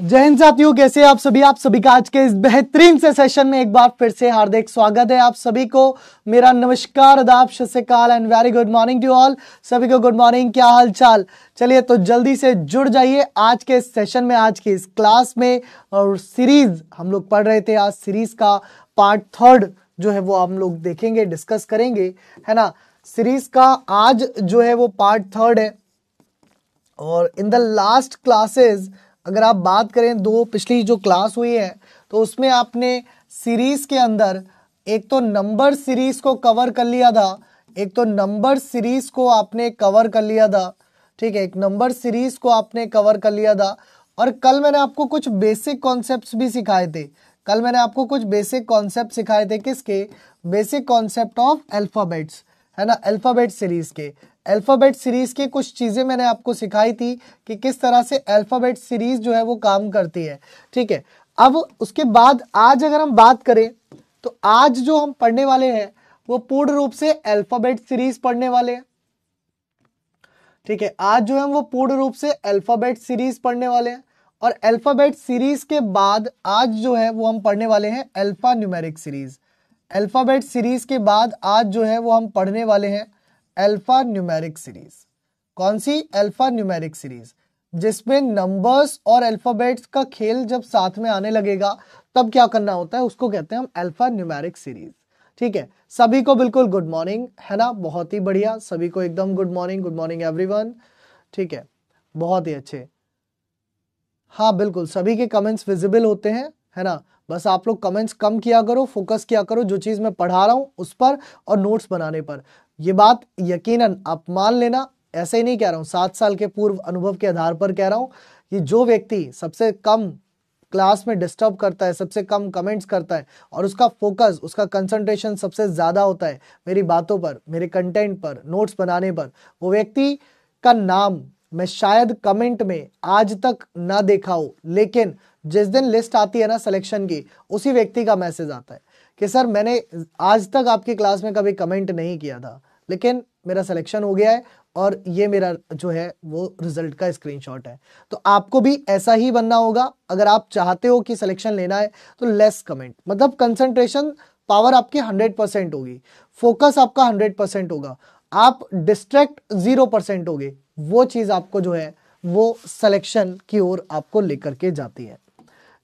जय हिंद साथियों कैसे आप सभी आप सभी का आज के इस बेहतरीन से सेशन में एक बार फिर से हार्दिक स्वागत है आप सभी को मेरा नमस्कार अदाब सत्यकाल and very good morning to all सभी को गुड मॉर्निंग क्या हाल चाल चलिए तो जल्दी से जुड़ जाइए आज के सेशन में आज की इस क्लास में और सीरीज हम लोग पढ़ रहे थे आज सीरीज का पार्ट थर्ड जो है वो हम लोग देखेंगे डिस्कस करेंगे है ना सीरीज का आज जो है वो पार्ट थर्ड है और इन द लास्ट क्लासेज अगर आप बात करें दो पिछली जो क्लास हुई है तो उसमें आपने सीरीज के अंदर एक तो नंबर सीरीज को कवर कर लिया था एक तो नंबर सीरीज को आपने कवर कर लिया था ठीक है एक नंबर सीरीज को आपने कवर कर लिया था और कल मैंने आपको कुछ बेसिक कॉन्सेप्ट्स भी सिखाए थे कल मैंने आपको कुछ बेसिक कॉन्सेप्ट सिखाए थे किसके बेसिक कॉन्सेप्ट ऑफ अल्फ़ाबेट्स है ना अल्फ़ाबेट सीरीज़ के अल्फ़ाबेट सीरीज़ की कुछ चीज़ें मैंने आपको सिखाई थी कि किस तरह से अल्फ़ाबेट सीरीज़ जो है वो काम करती है ठीक है अब उसके बाद आज अगर हम बात करें तो आज जो हम पढ़ने वाले हैं वो पूर्ण रूप से अल्फ़ाबेट सीरीज़ पढ़ने वाले हैं ठीक है आज जो है वो पूर्ण रूप से अल्फ़ाबेट सीरीज़ पढ़ने वाले हैं और अल्फ़ाबेट सीरीज़ के बाद आज जो है वो हम पढ़ने वाले हैं alpha numeric series alphabet series के बाद आज जो है वो हम पढ़ने वाले हैं अल्फा न्यूमेरिक सीरीज कौन सी अल्फा न्यूमेरिक सीरीज जिसमें नंबर्स और अल्फाबेट्स का खेल जब साथ में आने लगेगा तब क्या करना होता है उसको कहते हैं हम अल्फा न्यूमेरिक सीरीज ठीक है सभी को बिल्कुल गुड मॉर्निंग है ना बहुत ही बढ़िया सभी को एकदम good morning good morning everyone ठीक है बहुत ही अच्छे हाँ बिल्कुल सभी के कमेंट्स विजिबल होते हैं है ना बस आप लोग कमेंट्स कम किया करो फोकस किया करो जो चीज़ मैं पढ़ा रहा हूं उस पर और नोट्स बनाने पर ये बात यकीनन आप मान लेना ऐसे ही नहीं कह रहा हूँ सात साल के पूर्व अनुभव के आधार पर कह रहा हूँ कि जो व्यक्ति सबसे कम क्लास में डिस्टर्ब करता है सबसे कम कमेंट्स करता है और उसका फोकस उसका कंसंट्रेशन सबसे ज़्यादा होता है मेरी बातों पर मेरे कंटेंट पर नोट्स बनाने पर वो व्यक्ति का नाम मैं शायद कमेंट में आज तक ना देखा हो लेकिन जिस दिन लिस्ट आती है ना सिलेक्शन की उसी व्यक्ति का मैसेज आता है कि सर मैंने आज तक आपकी क्लास में कभी कमेंट नहीं किया था लेकिन मेरा सिलेक्शन हो गया है और ये मेरा जो है वो रिजल्ट का स्क्रीनशॉट है तो आपको भी ऐसा ही बनना होगा अगर आप चाहते हो कि सिलेक्शन लेना है तो लेस कमेंट मतलब कंसंट्रेशन पावर आपकी हंड्रेड परसेंट होगी फोकस आपका हंड्रेड परसेंट होगा आप डिस्ट्रैक्ट जीरो परसेंट हो वो चीज़ आपको जो है वो सिलेक्शन की ओर आपको लेकर के जाती है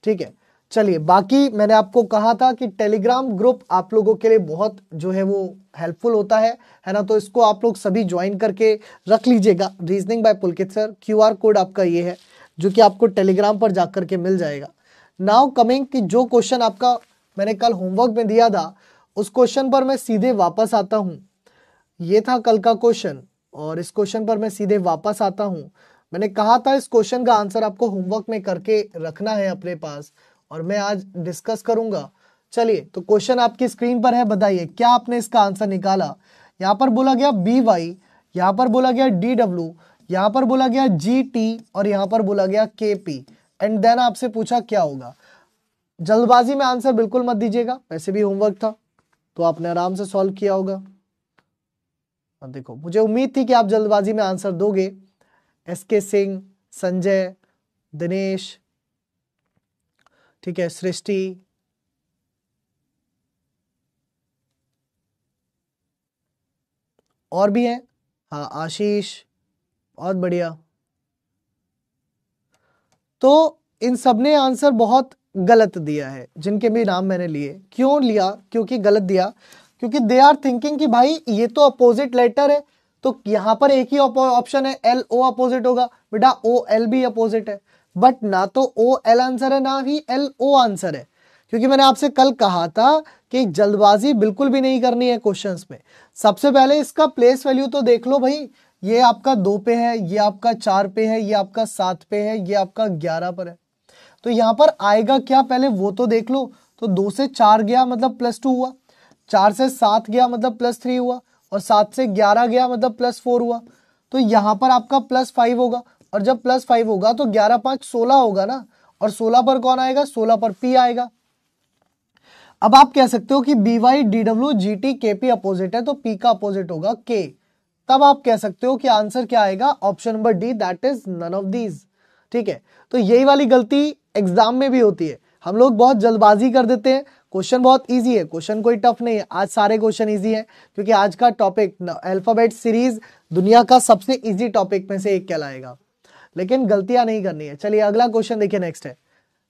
ठीक है चलिए बाकी मैंने आपको कहा था कि टेलीग्राम ग्रुप आप लोगों के लिए बहुत जो है वो हेल्पफुल होता है है ना तो इसको आप लोग सभी ज्वाइन करके रख लीजिएगा reasoning by Pulkit sir QR code आपका ये है जो कि आपको टेलीग्राम पर जाकर के मिल जाएगा नाउ कमिंग कि जो क्वेश्चन आपका मैंने कल होमवर्क में दिया था उस क्वेश्चन पर मैं सीधे वापस आता हूँ ये था कल का क्वेश्चन और इस क्वेश्चन पर मैं सीधे वापस आता हूँ मैंने कहा था इस क्वेश्चन का आंसर आपको होमवर्क में करके रखना है अपने पास और मैं आज डिस्कस करूंगा चलिए तो क्वेश्चन आपकी स्क्रीन पर है बताइए क्या आपने इसका आंसर निकाला यहाँ पर बोला गया बी वाई यहाँ पर बोला गया डी डब्ल्यू यहाँ पर बोला गया जी टी और यहाँ पर बोला गया के पी एंड देन आपसे पूछा क्या होगा जल्दबाजी में आंसर बिल्कुल मत दीजिएगा वैसे भी होमवर्क था तो आपने आराम से सॉल्व किया होगा देखो मुझे उम्मीद थी कि आप जल्दबाजी में आंसर दोगे एस के सिंह संजय दिनेश ठीक है सृष्टि और भी है हाँ आशीष बहुत बढ़िया तो इन सब ने आंसर बहुत गलत दिया है जिनके भी नाम मैंने लिए क्यों लिया क्योंकि गलत दिया क्योंकि दे आर थिंकिंग कि भाई ये तो अपोजिट लेटर है तो यहां पर एक ही ऑप्शन है एल ओ अपोजिट होगा बेटा ओ एल भी अपोजिट है बट ना तो ओ एल आंसर है ना ही एल ओ आंसर है क्योंकि मैंने आपसे कल कहा था कि जल्दबाजी बिल्कुल भी नहीं करनी है क्वेश्चंस में सबसे पहले इसका प्लेस वैल्यू तो देख लो भाई ये आपका दो पे है ये आपका चार पे है ये आपका सात पे है ये आपका ग्यारह पर है तो यहाँ पर आएगा क्या पहले वो तो देख लो तो दो से चार गया मतलब प्लस टू हुआ चार से सात गया मतलब प्लस थ्री हुआ और सात से ग्यारह गया मतलब प्लस फोर हुआ तो यहाँ पर आपका प्लस फाइव होगा और जब प्लस फाइव होगा तो ग्यारह पांच सोलह होगा ना और सोलह पर कौन आएगा सोलह पर पी आएगा अब आप कह सकते हो कि B Y D W G T K P opposite है तो पी का अपोजिट होगा के तब आप कह सकते हो कि आंसर क्या आएगा option number D that is none of these ठीक है तो यही वाली गलती एग्जाम में भी होती है हम लोग बहुत जल्दबाजी कर देते हैं क्वेश्चन बहुत इजी है क्वेश्चन कोई टफ नहीं है आज सारे क्वेश्चन इजी है क्योंकि आज का टॉपिक अल्फाबेट सीरीज दुनिया का सबसे इजी टॉपिक में से एक कहलाएगा लेकिन गलतियां नहीं करनी है चलिए अगला क्वेश्चन देखिए नेक्स्ट है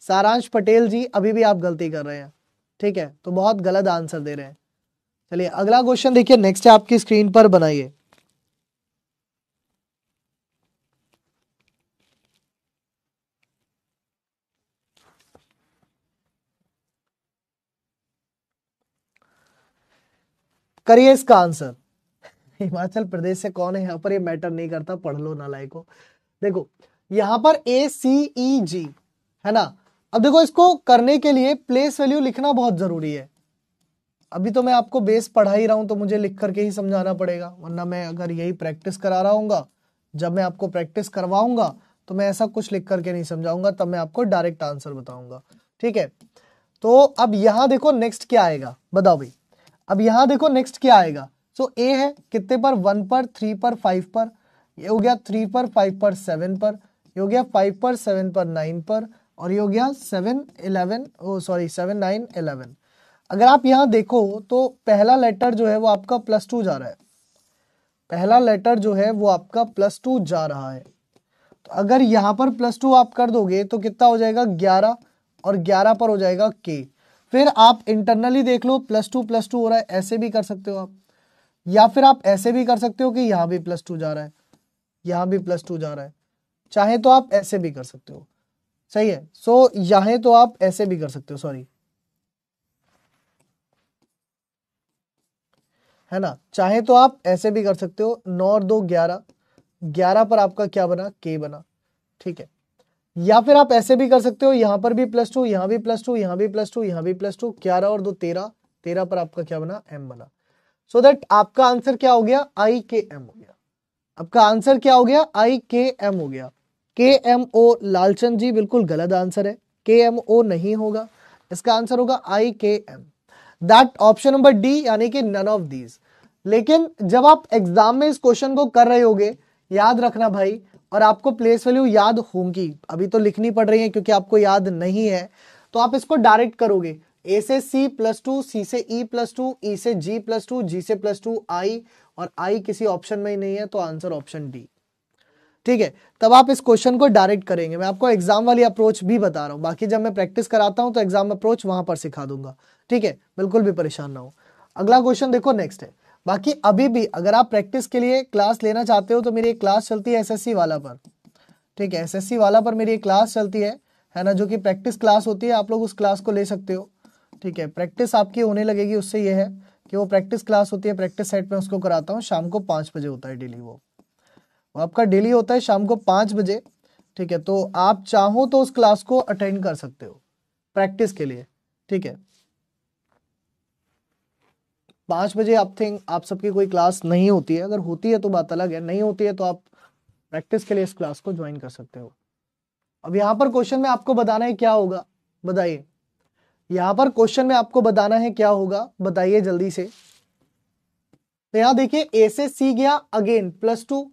सारांश पटेल जी अभी भी आप गलती कर रहे हैं ठीक है तो बहुत गलत आंसर दे रहे हैं चलिए अगला क्वेश्चन देखिए नेक्स्ट है आपकी स्क्रीन पर बनाइए करिए इसका आंसर हिमाचल प्रदेश से कौन है यहां पर ये मैटर नहीं करता पढ़ लो ना लाइको देखो यहां पर ए सी ई जी है ना अब देखो इसको करने के लिए प्लेस वैल्यू लिखना बहुत जरूरी है अभी तो मैं आपको बेस पढ़ा ही रहा हूं तो मुझे लिख करके ही समझाना पड़ेगा वरना मैं अगर यही प्रैक्टिस करा रहा हूँ जब मैं आपको प्रैक्टिस करवाऊंगा तो मैं ऐसा कुछ लिख करके नहीं समझाऊंगा तब मैं आपको डायरेक्ट आंसर बताऊंगा ठीक है तो अब यहां देखो नेक्स्ट क्या आएगा बताओ भाई अब यहां देखो नेक्स्ट क्या आएगा सो so, ए है कितने पर वन पर थ्री पर फाइव पर ये हो गया थ्री पर फाइव पर सेवन पर ये हो गया फाइव पर सेवन पर नाइन पर और ये हो गया seven eleven oh sorry seven nine eleven अगर आप यहाँ देखो तो पहला लेटर जो है वो आपका प्लस टू जा रहा है पहला लेटर जो है वो आपका प्लस टू जा रहा है तो अगर यहाँ पर प्लस टू आप कर दोगे तो कितना हो जाएगा ग्यारह और ग्यारह पर हो जाएगा के फिर आप इंटरनली देख लो प्लस टू प्लस टू हो रहा है ऐसे भी कर सकते हो आप या फिर आप ऐसे भी कर सकते हो कि यहाँ भी प्लस टू जा रहा है यहां भी प्लस टू जा रहा है चाहे तो आप ऐसे भी कर सकते हो सही है सो so, यहां तो आप ऐसे भी कर सकते हो सॉरी है ना चाहे तो आप ऐसे भी कर सकते हो नौ और दो ग्यारह ग्यारह पर आपका क्या बना के बना ठीक है या फिर आप ऐसे भी कर सकते हो यहां पर भी प्लस टू यहां भी प्लस टू यहां भी प्लस टू यहां भी प्लस टू ग्यारह और दो तेरह तेरह पर आपका क्या बना एम बना सो so दैट आपका आंसर क्या हो गया आई के एम हो गया आपका आंसर क्या हो गया आई के एम हो गया के एम ओ लालचंद जी बिल्कुल गलत आंसर है के एम ओ नहीं होगा इसका आंसर होगा I K M that option number D यानी कि नन ऑफ दीज लेकिन जब आप एग्जाम में इस क्वेश्चन को कर रहे होगे याद रखना भाई और आपको प्लेस वैल्यू याद होंगी अभी तो लिखनी पड़ रही है क्योंकि आपको याद नहीं है तो आप इसको डायरेक्ट करोगे ए से सी प्लस टू सी से ई प्लस टू ई से जी प्लस टू जी से प्लस टू आई और आई किसी ऑप्शन में ही नहीं है तो आंसर ऑप्शन डी ठीक है तब आप इस क्वेश्चन को डायरेक्ट करेंगे मैं आपको एग्जाम वाली अप्रोच भी बता रहा हूँ बाकी जब मैं प्रैक्टिस कराता हूँ तो एग्जाम अप्रोच वहां पर सिखा दूंगा ठीक है बिल्कुल भी परेशान ना हो अगला क्वेश्चन देखो नेक्स्ट है बाकी अभी भी अगर आप प्रैक्टिस के लिए क्लास लेना चाहते हो तो मेरी एक क्लास चलती है एस वाला पर ठीक है एस वाला पर मेरी एक क्लास चलती है है ना जो कि प्रैक्टिस क्लास होती है आप लोग उस क्लास को ले सकते हो ठीक है प्रैक्टिस आपकी होने लगेगी उससे यह है कि वो प्रैक्टिस क्लास होती है प्रैक्टिस सेट में उसको कराता हूँ शाम को पाँच बजे होता है डेली वो वो आपका डेली होता है शाम को पाँच बजे ठीक है तो आप चाहो तो उस क्लास को अटेंड कर सकते हो प्रैक्टिस के लिए ठीक है पाँच बजे आप थिंक आप सबकी कोई क्लास नहीं होती है अगर होती है तो बात अलग है नहीं होती है तो आप प्रैक्टिस के लिए इस क्लास को ज्वाइन कर सकते हो अब यहाँ पर क्वेश्चन में आपको बताना है क्या होगा बताइए यहां पर क्वेश्चन में आपको बताना है क्या होगा बताइए जल्दी से तो यहां देखिए ए से सी गया अगेन प्लस टू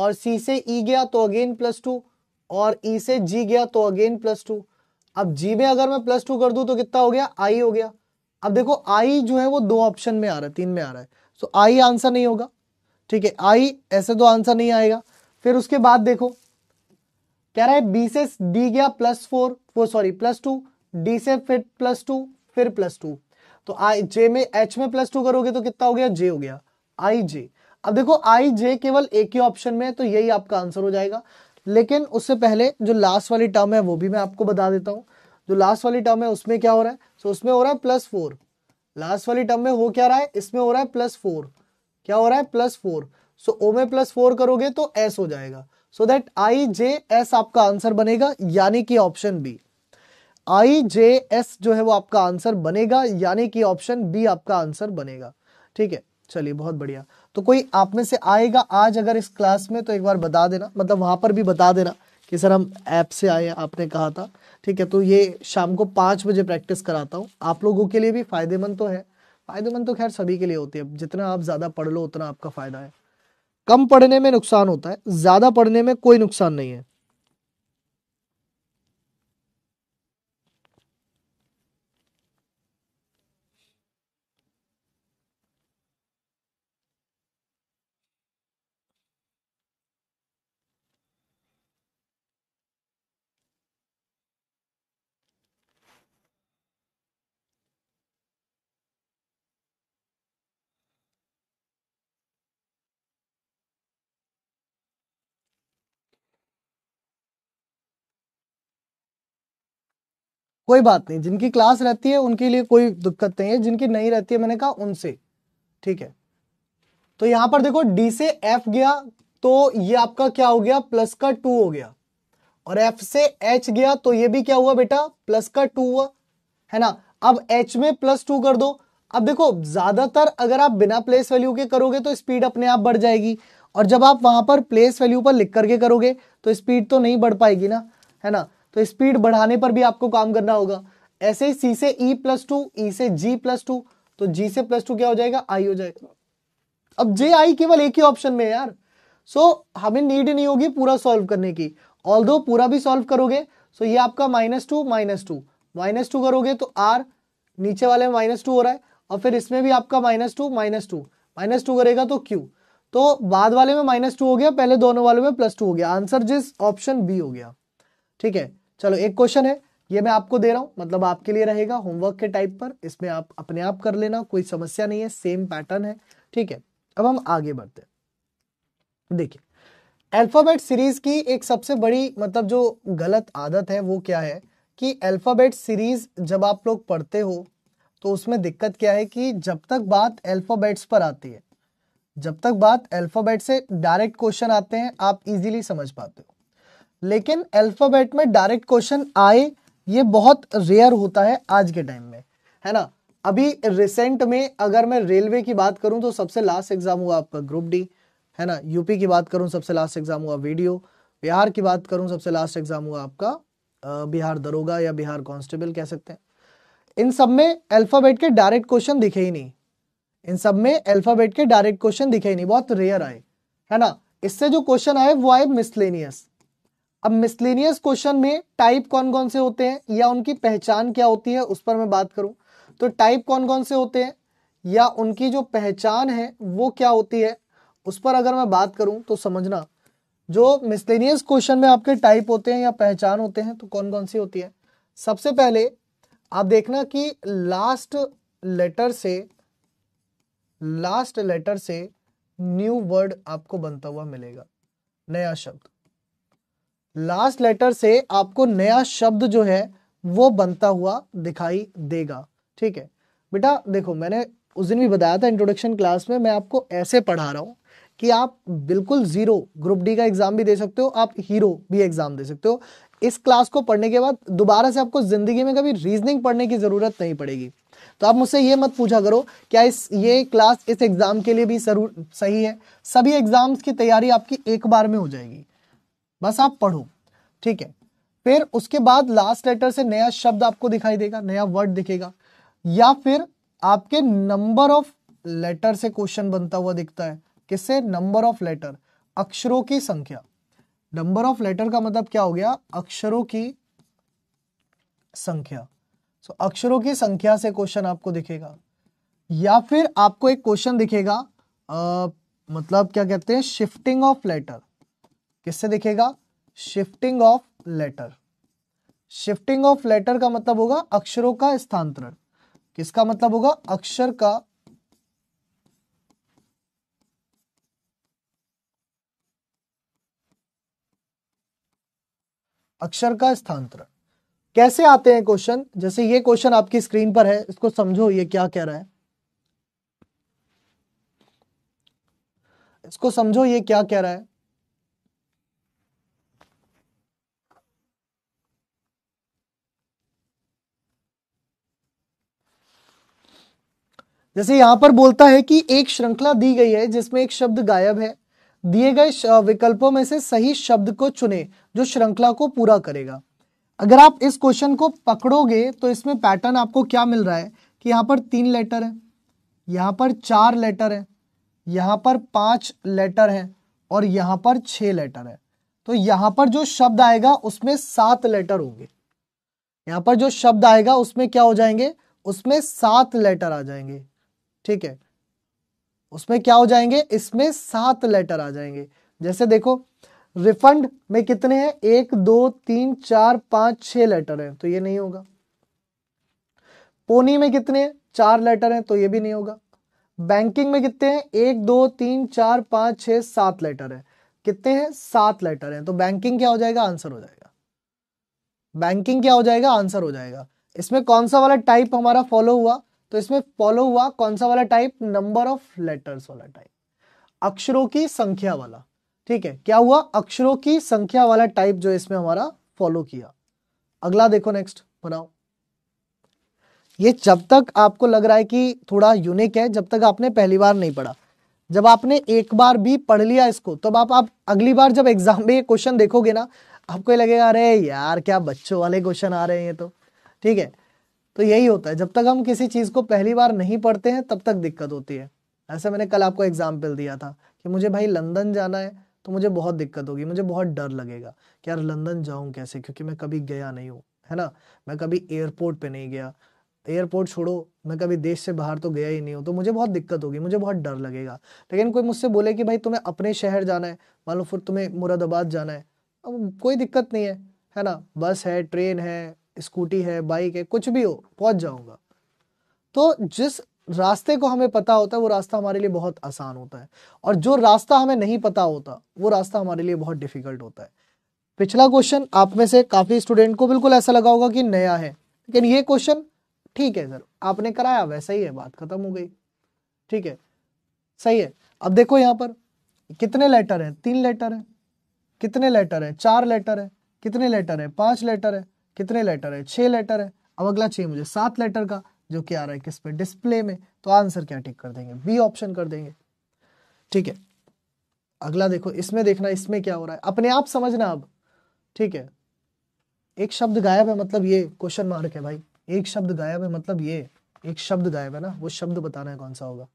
और सी से ई e गया तो अगेन प्लस टू और ई e से जी गया तो अगेन प्लस टू अब जी में अगर मैं प्लस टू कर दू तो कितना हो गया आई हो गया अब देखो आई जो है वो दो ऑप्शन में आ रहा है तीन में आ रहा है सो आई आंसर नहीं होगा ठीक है आई ऐसे तो आंसर नहीं आएगा फिर उसके बाद देखो कह रहा है बी से डी गया प्लस फोर वो सॉरी प्लस टू डी से फिर प्लस टू फिर प्लस टू तो आई जे में एच में प्लस टू करोगे तो कितना हो गया जे हो गया आई जे अब देखो आई जे केवल एक ही ऑप्शन में है तो यही आपका आंसर हो जाएगा लेकिन उससे पहले जो लास्ट वाली टर्म है वो भी मैं आपको बता देता हूं जो लास्ट वाली टर्म है उसमें क्या हो रहा है सो so, उसमें हो रहा है प्लस फोर लास्ट वाली टर्म में हो क्या रहा है इसमें हो रहा है प्लस फोर क्या हो रहा है प्लस फोर सो ओ में प्लस फोर करोगे तो एस हो जाएगा so that I J S आपका आंसर बनेगा यानी कि option B I J S जो है वो आपका आंसर बनेगा यानी कि ऑप्शन बी आपका आंसर बनेगा ठीक है चलिए बहुत बढ़िया तो कोई आप में से आएगा आज अगर इस क्लास में तो एक बार बता देना मतलब वहां पर भी बता देना कि सर हम ऐप से आए आपने कहा था ठीक है तो ये शाम को पाँच बजे प्रैक्टिस कराता हूँ आप लोगों के लिए भी फ़ायदेमंद तो है फ़ायदेमंद तो खैर सभी के लिए होती है जितना आप ज़्यादा पढ़ लो उतना आपका फ़ायदा है कम पढ़ने में नुकसान होता है ज़्यादा पढ़ने में कोई नुकसान नहीं है कोई बात नहीं जिनकी क्लास रहती है उनके लिए कोई दिक्कत नहीं है जिनकी नहीं रहती है मैंने कहा उनसे ठीक है तो यहां पर देखो डी से एफ गया तो ये आपका क्या हो गया प्लस का टू हो गया और एफ से एच गया तो ये भी क्या हुआ बेटा प्लस का टू हुआ है ना अब एच में प्लस टू कर दो अब देखो ज्यादातर अगर आप बिना प्लेस वैल्यू के करोगे तो स्पीड अपने आप बढ़ जाएगी और जब आप वहां पर प्लेस वैल्यू पर लिख करके करोगे तो स्पीड तो नहीं बढ़ पाएगी ना है ना तो स्पीड बढ़ाने पर भी आपको काम करना होगा ऐसे ही सी से ई प्लस टू ई से जी प्लस टू तो जी से प्लस टू क्या हो जाएगा आई हो जाएगा अब जे आई केवल एक ही ऑप्शन में है यार सो so, हमें नीड नहीं होगी पूरा सॉल्व करने की ऑल दो पूरा भी सॉल्व करोगे सो so ये आपका minus two minus two minus two करोगे तो आर नीचे वाले में माइनस टू हो रहा है और फिर इसमें भी आपका minus two minus two minus two करेगा तो क्यू तो बाद वाले में माइनस टू हो गया पहले दोनों वालों में प्लस टू हो गया आंसर जिस ऑप्शन बी हो गया ठीक है चलो एक क्वेश्चन है ये मैं आपको दे रहा हूं मतलब आपके लिए रहेगा होमवर्क के टाइप पर इसमें आप अपने आप कर लेना कोई समस्या नहीं है सेम पैटर्न है ठीक है अब हम आगे बढ़ते हैं देखिए अल्फाबेट सीरीज की एक सबसे बड़ी मतलब जो गलत आदत है वो क्या है कि अल्फाबेट सीरीज जब आप लोग पढ़ते हो तो उसमें दिक्कत क्या है कि जब तक बात अल्फाबेट्स पर आती है जब तक बात अल्फाबेट से डायरेक्ट क्वेश्चन आते हैं आप इजीली समझ पाते हो लेकिन अल्फ़ाबेट में डायरेक्ट क्वेश्चन आए ये बहुत रेयर होता है आज के टाइम में है ना अभी रिसेंट में अगर मैं रेलवे की बात करूं तो सबसे लास्ट एग्जाम हुआ आपका ग्रुप डी है ना यूपी की बात करूं सबसे लास्ट एग्जाम हुआ वीडियो बिहार की बात करूं सबसे लास्ट एग्जाम हुआ आपका बिहार दरोगा या बिहार कांस्टेबल कह सकते हैं इन सब में अल्फ़ाबेट के डायरेक्ट क्वेश्चन दिखे ही नहीं इन सब में अल्फ़ाबेट के डायरेक्ट क्वेश्चन दिखे ही नहीं बहुत रेयर आए है ना इससे जो क्वेश्चन आए वो आए मिसलेनियस अब मिसलेनियस क्वेश्चन में टाइप कौन कौन से होते हैं या उनकी पहचान क्या होती है उस पर मैं बात करूं तो टाइप कौन कौन से होते हैं या उनकी जो पहचान है वो क्या होती है उस पर अगर मैं बात करूं तो समझना जो मिसलेनियस क्वेश्चन में आपके टाइप होते हैं या पहचान होते हैं तो कौन कौन सी होती है सबसे पहले आप देखना कि लास्ट लेटर से लास्ट लेटर से न्यू वर्ड आपको बनता हुआ मिलेगा नया शब्द लास्ट लेटर से आपको नया शब्द जो है वो बनता हुआ दिखाई देगा ठीक है बेटा देखो मैंने उस दिन भी बताया था इंट्रोडक्शन क्लास में मैं आपको ऐसे पढ़ा रहा हूँ कि आप बिल्कुल जीरो ग्रुप डी का एग्जाम भी दे सकते हो आप हीरो भी एग्जाम दे सकते हो इस क्लास को पढ़ने के बाद दोबारा से आपको जिंदगी में कभी रीजनिंग पढ़ने की जरूरत नहीं पड़ेगी तो आप मुझसे ये मत पूछा करो क्या इस ये क्लास इस एग्जाम के लिए भी जरूर सही है सभी एग्जाम्स की तैयारी आपकी एक बार में हो जाएगी बस आप पढ़ो ठीक है फिर उसके बाद लास्ट लेटर से नया शब्द आपको दिखाई देगा नया वर्ड दिखेगा या फिर आपके नंबर ऑफ लेटर से क्वेश्चन बनता हुआ दिखता है किससे नंबर ऑफ लेटर अक्षरों की संख्या नंबर ऑफ लेटर का मतलब क्या हो गया अक्षरों की संख्या सो so, अक्षरों की संख्या से क्वेश्चन आपको दिखेगा या फिर आपको एक क्वेश्चन दिखेगा आ, मतलब क्या कहते हैं शिफ्टिंग ऑफ लेटर किससे दिखेगा shifting of letter shifting of letter का मतलब होगा अक्षरों का स्थानांतरण किसका मतलब होगा अक्षर का अक्षर का स्थानांतरण कैसे आते हैं क्वेश्चन जैसे ये क्वेश्चन आपकी स्क्रीन पर है इसको समझो ये क्या कह रहा है इसको समझो ये क्या कह रहा है जैसे यहां पर बोलता है कि एक श्रृंखला दी गई है जिसमें एक शब्द गायब है दिए गए विकल्पों में से सही शब्द को चुने जो श्रृंखला को पूरा करेगा अगर आप इस क्वेश्चन को पकड़ोगे तो इसमें पैटर्न आपको क्या मिल रहा है कि यहां पर तीन लेटर है यहां पर चार लेटर है यहां पर पांच लेटर है और यहां पर छह लेटर है तो यहां पर जो शब्द आएगा उसमें सात लेटर होंगे यहां पर जो शब्द आएगा उसमें क्या हो जाएंगे उसमें सात लेटर आ जाएंगे ठीक है उसमें क्या हो जाएंगे इसमें सात लेटर आ जाएंगे जैसे देखो रिफंड में कितने हैं एक दो तीन चार पांच छह लेटर हैं तो ये नहीं होगा पोनी में कितने हैं चार लेटर हैं तो ये भी नहीं होगा बैंकिंग में कितने हैं एक दो तीन चार पांच छह सात लेटर हैं कितने हैं सात लेटर हैं तो बैंकिंग क्या हो जाएगा आंसर हो जाएगा बैंकिंग क्या हो जाएगा आंसर हो जाएगा इसमें कौन सा वाला टाइप हमारा फॉलो हुआ तो इसमें फॉलो हुआ कौन सा वाला टाइप नंबर ऑफ लेटर्स वाला टाइप अक्षरों की संख्या वाला ठीक है क्या हुआ अक्षरों की संख्या वाला टाइप जो इसमें हमारा फॉलो किया अगला देखो नेक्स्ट बनाओ ये जब तक आपको लग रहा है कि थोड़ा यूनिक है जब तक आपने पहली बार नहीं पढ़ा जब आपने एक बार भी पढ़ लिया इसको तब तो आप आप अगली बार जब एग्जाम में ये क्वेश्चन देखोगे ना आपको ये लगेगा अरे यार क्या बच्चों वाले क्वेश्चन आ रहे हैं ये तो ठीक है तो यही होता है जब तक हम किसी चीज़ को पहली बार नहीं पढ़ते हैं तब तक दिक्कत होती है ऐसा मैंने कल आपको एग्जाम्पल दिया था कि मुझे भाई लंदन जाना है तो मुझे बहुत दिक्कत होगी मुझे बहुत डर लगेगा कि यार लंदन जाऊँ कैसे क्योंकि मैं कभी गया नहीं हूँ है ना मैं कभी एयरपोर्ट पे नहीं गया एयरपोर्ट छोड़ो मैं कभी देश से बाहर तो गया ही नहीं हूँ तो मुझे बहुत दिक्कत होगी मुझे बहुत डर लगेगा लेकिन कोई मुझसे बोले कि भाई तुम्हें अपने शहर जाना है मान लो फिर तुम्हें मुरादाबाद जाना है अब कोई दिक्कत नहीं है है ना बस है ट्रेन है स्कूटी है बाइक है कुछ भी हो पहुंच जाऊंगा तो जिस रास्ते को हमें पता होता है वो रास्ता हमारे लिए बहुत आसान होता है और जो रास्ता हमें नहीं पता होता वो रास्ता हमारे लिए बहुत डिफिकल्ट होता है पिछला क्वेश्चन आप में से काफ़ी स्टूडेंट को बिल्कुल ऐसा लगा होगा कि नया है लेकिन ये क्वेश्चन ठीक है सर आपने कराया वैसा ही है बात खत्म हो गई ठीक है सही है अब देखो यहाँ पर कितने लेटर है तीन लेटर है कितने लेटर है चार लेटर है कितने लेटर है पांच लेटर है कितने लेटर है छह लेटर है अब अगला चाहिए मुझे सात लेटर का जो कि आ रहा है किस पे डिस्प्ले में तो आंसर क्या टिक कर देंगे बी ऑप्शन कर देंगे ठीक है अगला देखो इसमें देखना इसमें क्या हो रहा है अपने आप समझना अब ठीक है एक शब्द गायब है मतलब ये क्वेश्चन मार्क है भाई एक शब्द गायब है मतलब ये एक शब्द गायब है ना वो शब्द बताना है कौन सा होगा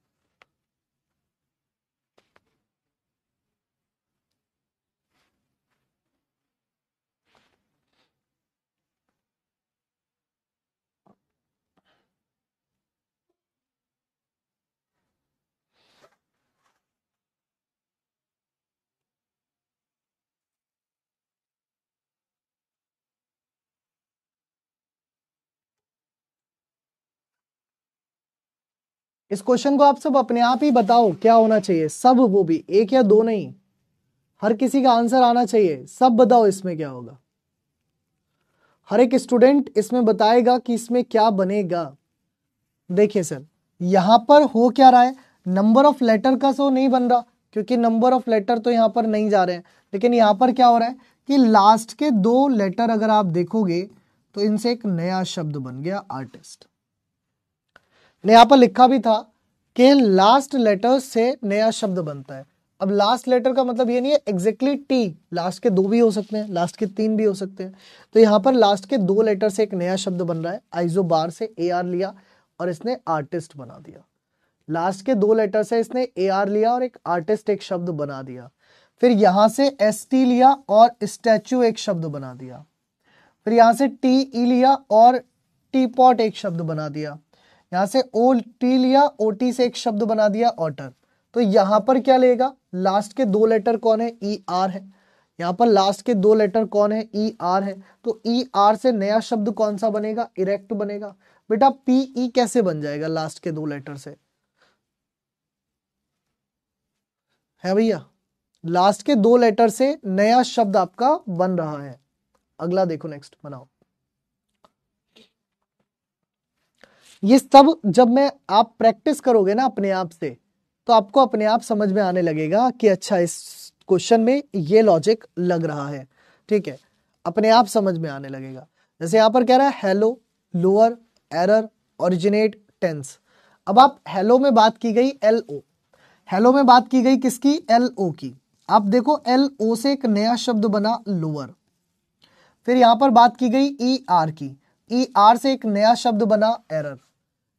इस क्वेश्चन को आप सब अपने आप ही बताओ क्या होना चाहिए सब वो भी एक या दो नहीं हर किसी का आंसर आना चाहिए सब बताओ इसमें क्या होगा हर एक स्टूडेंट इसमें बताएगा कि इसमें क्या बनेगा देखिए सर यहां पर हो क्या रहा है नंबर ऑफ लेटर का सो तो नहीं बन रहा क्योंकि नंबर ऑफ लेटर तो यहां पर नहीं जा रहे हैं लेकिन यहां पर क्या हो रहा है कि लास्ट के दो लेटर अगर आप देखोगे तो इनसे एक नया शब्द बन गया आर्टिस्ट ने यहाँ पर लिखा भी था कि लास्ट लेटर से नया शब्द बनता है अब लास्ट लेटर का मतलब ये नहीं है एग्जैक्टली टी लास्ट के दो भी हो सकते हैं लास्ट के तीन भी हो सकते हैं तो यहाँ पर लास्ट के दो लेटर से एक नया शब्द बन रहा है आइजो बार से ए आर लिया और इसने आर्टिस्ट बना दिया लास्ट के दो लेटर से इसने ए आर लिया और एक आर्टिस्ट एक शब्द बना दिया फिर यहाँ से एस टी लिया और स्टैचू एक शब्द बना दिया फिर यहाँ से टी ई e लिया और टी पॉट एक शब्द बना दिया यहां से ओ टी लिया ओ टी से एक शब्द बना दिया ऑटर तो यहां पर क्या लेगा लास्ट के दो लेटर कौन है ई e आर है यहां पर लास्ट के दो लेटर कौन है ई e आर है तो ई e आर से नया शब्द कौन सा बनेगा इरेक्ट बनेगा बेटा पीई e, कैसे बन जाएगा लास्ट के दो लेटर से है भैया लास्ट के दो लेटर से नया शब्द आपका बन रहा है अगला देखो नेक्स्ट बनाओ ये सब जब मैं आप प्रैक्टिस करोगे ना अपने आप से तो आपको अपने आप समझ में आने लगेगा कि अच्छा इस क्वेश्चन में ये लॉजिक लग रहा है ठीक है अपने आप समझ में आने लगेगा जैसे यहाँ पर कह रहा है hello lower error originate tense अब आप हेलो में बात की गई एल ओ हेलो में बात की गई किसकी एल ओ की आप देखो एल ओ से एक नया शब्द बना लोअर फिर यहां पर बात की गई ई e आर की ई e आर से एक नया शब्द बना एरर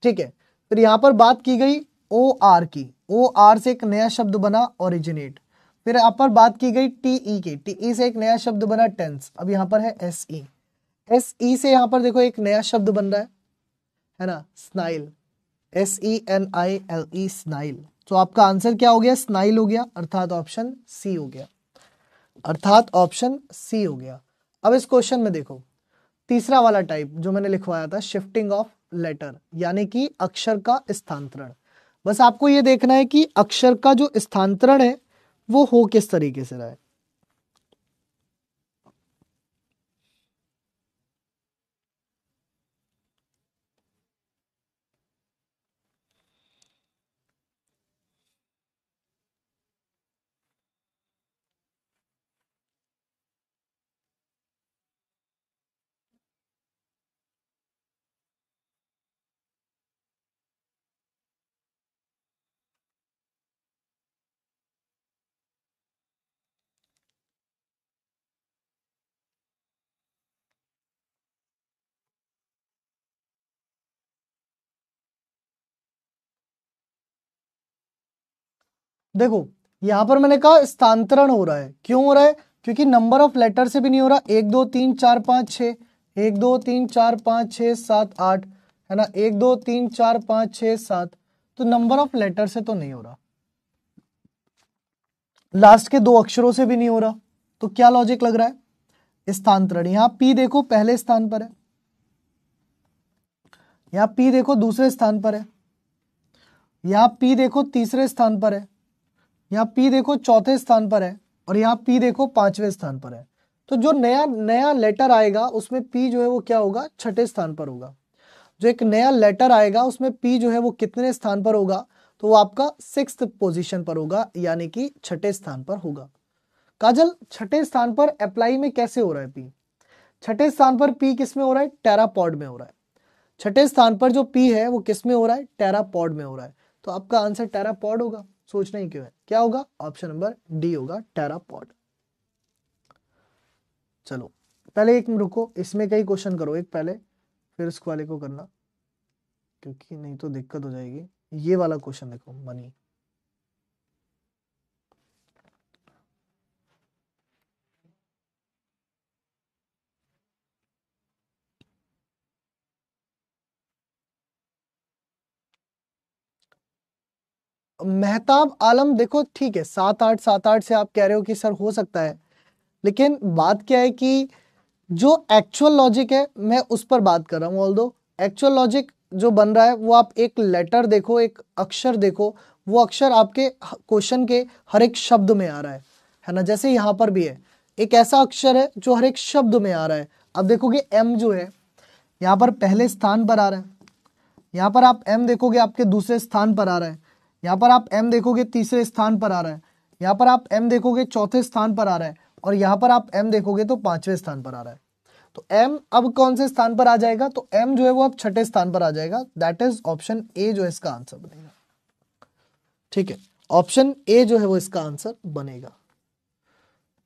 ठीक है फिर यहां पर बात की गई ओ आर की ओ आर से एक नया शब्द बना ओरिजिनेट फिर यहां पर बात की गई टी ई e की टी ई e से एक नया शब्द बना टेंस अब यहां पर है एस ई एस ई से यहां पर देखो एक नया शब्द बन रहा है है ना senile S E N I L E senile तो आपका आंसर क्या हो गया स्नाइल हो गया अर्थात ऑप्शन सी हो गया अर्थात ऑप्शन सी हो गया अब इस क्वेश्चन में देखो तीसरा वाला टाइप जो मैंने लिखवाया था शिफ्टिंग ऑफ लेटर यानी कि अक्षर का स्थानांतरण बस आपको ये देखना है कि अक्षर का जो स्थानांतरण है वो हो किस तरीके से रहा है देखो यहां पर मैंने कहा स्थानांतरण हो रहा है क्यों हो रहा है क्योंकि नंबर ऑफ लेटर से भी नहीं हो रहा एक दो तीन चार पांच छ एक दो तीन चार पांच छ सात आठ है ना एक दो तीन चार पांच छ सात तो नंबर ऑफ लेटर से तो नहीं हो रहा लास्ट के दो अक्षरों से भी नहीं हो रहा तो क्या लॉजिक लग रहा है स्थानांतरण यहां पी देखो पहले स्थान पर है यहां पी देखो दूसरे स्थान पर है यहां पी देखो तीसरे स्थान पर है यहाँ पी देखो चौथे स्थान पर है और यहाँ पी देखो पांचवें स्थान पर है तो जो नया नया लेटर आएगा उसमें पी जो है वो क्या होगा छठे स्थान पर होगा जो एक नया लेटर आएगा उसमें पी जो है वो कितने स्थान पर होगा तो वो आपका सिक्स पोजिशन पर होगा यानी कि छठे स्थान पर होगा काजल छठे स्थान पर अप्लाई में कैसे हो रहा है पी छठे स्थान पर पी किस में हो रहा है टेरापॉड में हो रहा है छठे स्थान पर जो पी है वो किस में हो रहा है टेरापॉड में हो रहा है तो आपका आंसर टेरापॉड होगा सोचना ही क्यों है क्या होगा ऑप्शन नंबर डी होगा टेरापॉड चलो पहले एक रुको इसमें कई क्वेश्चन करो एक पहले फिर उसको वाले को करना क्योंकि नहीं तो दिक्कत हो जाएगी ये वाला क्वेश्चन देखो मनी मेहताब आलम देखो ठीक है सात आठ सात आठ से आप कह रहे हो कि सर हो सकता है लेकिन बात क्या है कि जो एक्चुअल लॉजिक है मैं उस पर बात कर रहा हूँ ऑल दो एक्चुअल लॉजिक जो बन रहा है वो आप एक लेटर देखो एक अक्षर देखो वो अक्षर आपके क्वेश्चन के हर एक शब्द में आ रहा है है ना जैसे यहाँ पर भी है एक ऐसा अक्षर है जो हर एक शब्द में आ रहा है अब देखोगे एम जो है यहाँ पर पहले स्थान पर आ रहा है यहाँ पर आप एम देखोगे आपके दूसरे स्थान पर आ रहा है यहाँ पर आप एम देखोगे तीसरे स्थान पर आ रहा है यहाँ पर आप एम देखोगे चौथे स्थान पर आ रहा है और यहाँ पर आप एम देखोगे तो पांचवें स्थान पर आ रहा है तो एम अब कौन से स्थान पर आ जाएगा तो एम जो है वो अब छठे स्थान पर आ जाएगा दैट इज ऑप्शन ए जो इसका आंसर बनेगा ठीक है ऑप्शन ए जो है वो इसका आंसर बनेगा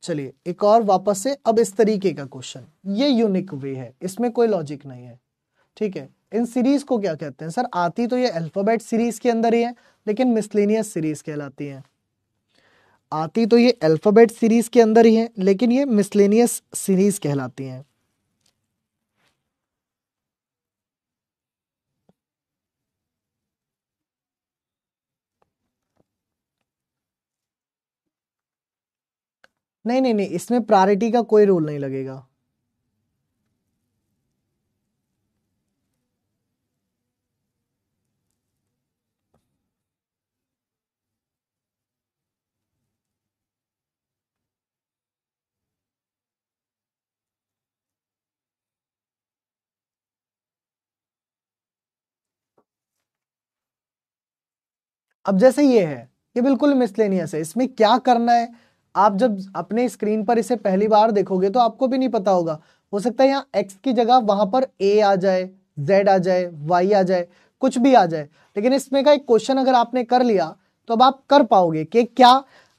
चलिए एक और वापस से अब इस तरीके का क्वेश्चन ये यूनिक वे है इसमें कोई लॉजिक नहीं है ठीक है इन सीरीज को क्या कहते हैं सर आती तो ये अल्फाबेट सीरीज के अंदर ही है लेकिन मिसलिनियस सीरीज कहलाती हैं आती तो ये अल्फ़ाबेट सीरीज के अंदर ही है लेकिन ये मिसलेनियस सीरीज कहलाती हैं नहीं नहीं नहीं इसमें प्रायोरिटी का कोई रोल नहीं लगेगा अब जैसे ये है ये बिल्कुल मिसलेनियस है इसमें क्या करना है आप जब अपने स्क्रीन पर इसे पहली बार देखोगे तो आपको भी नहीं पता होगा हो सकता है यहाँ एक्स की जगह वहां पर ए आ जाए जेड आ जाए वाई आ जाए कुछ भी आ जाए लेकिन इसमें का एक क्वेश्चन अगर आपने कर लिया तो अब आप कर पाओगे कि क्या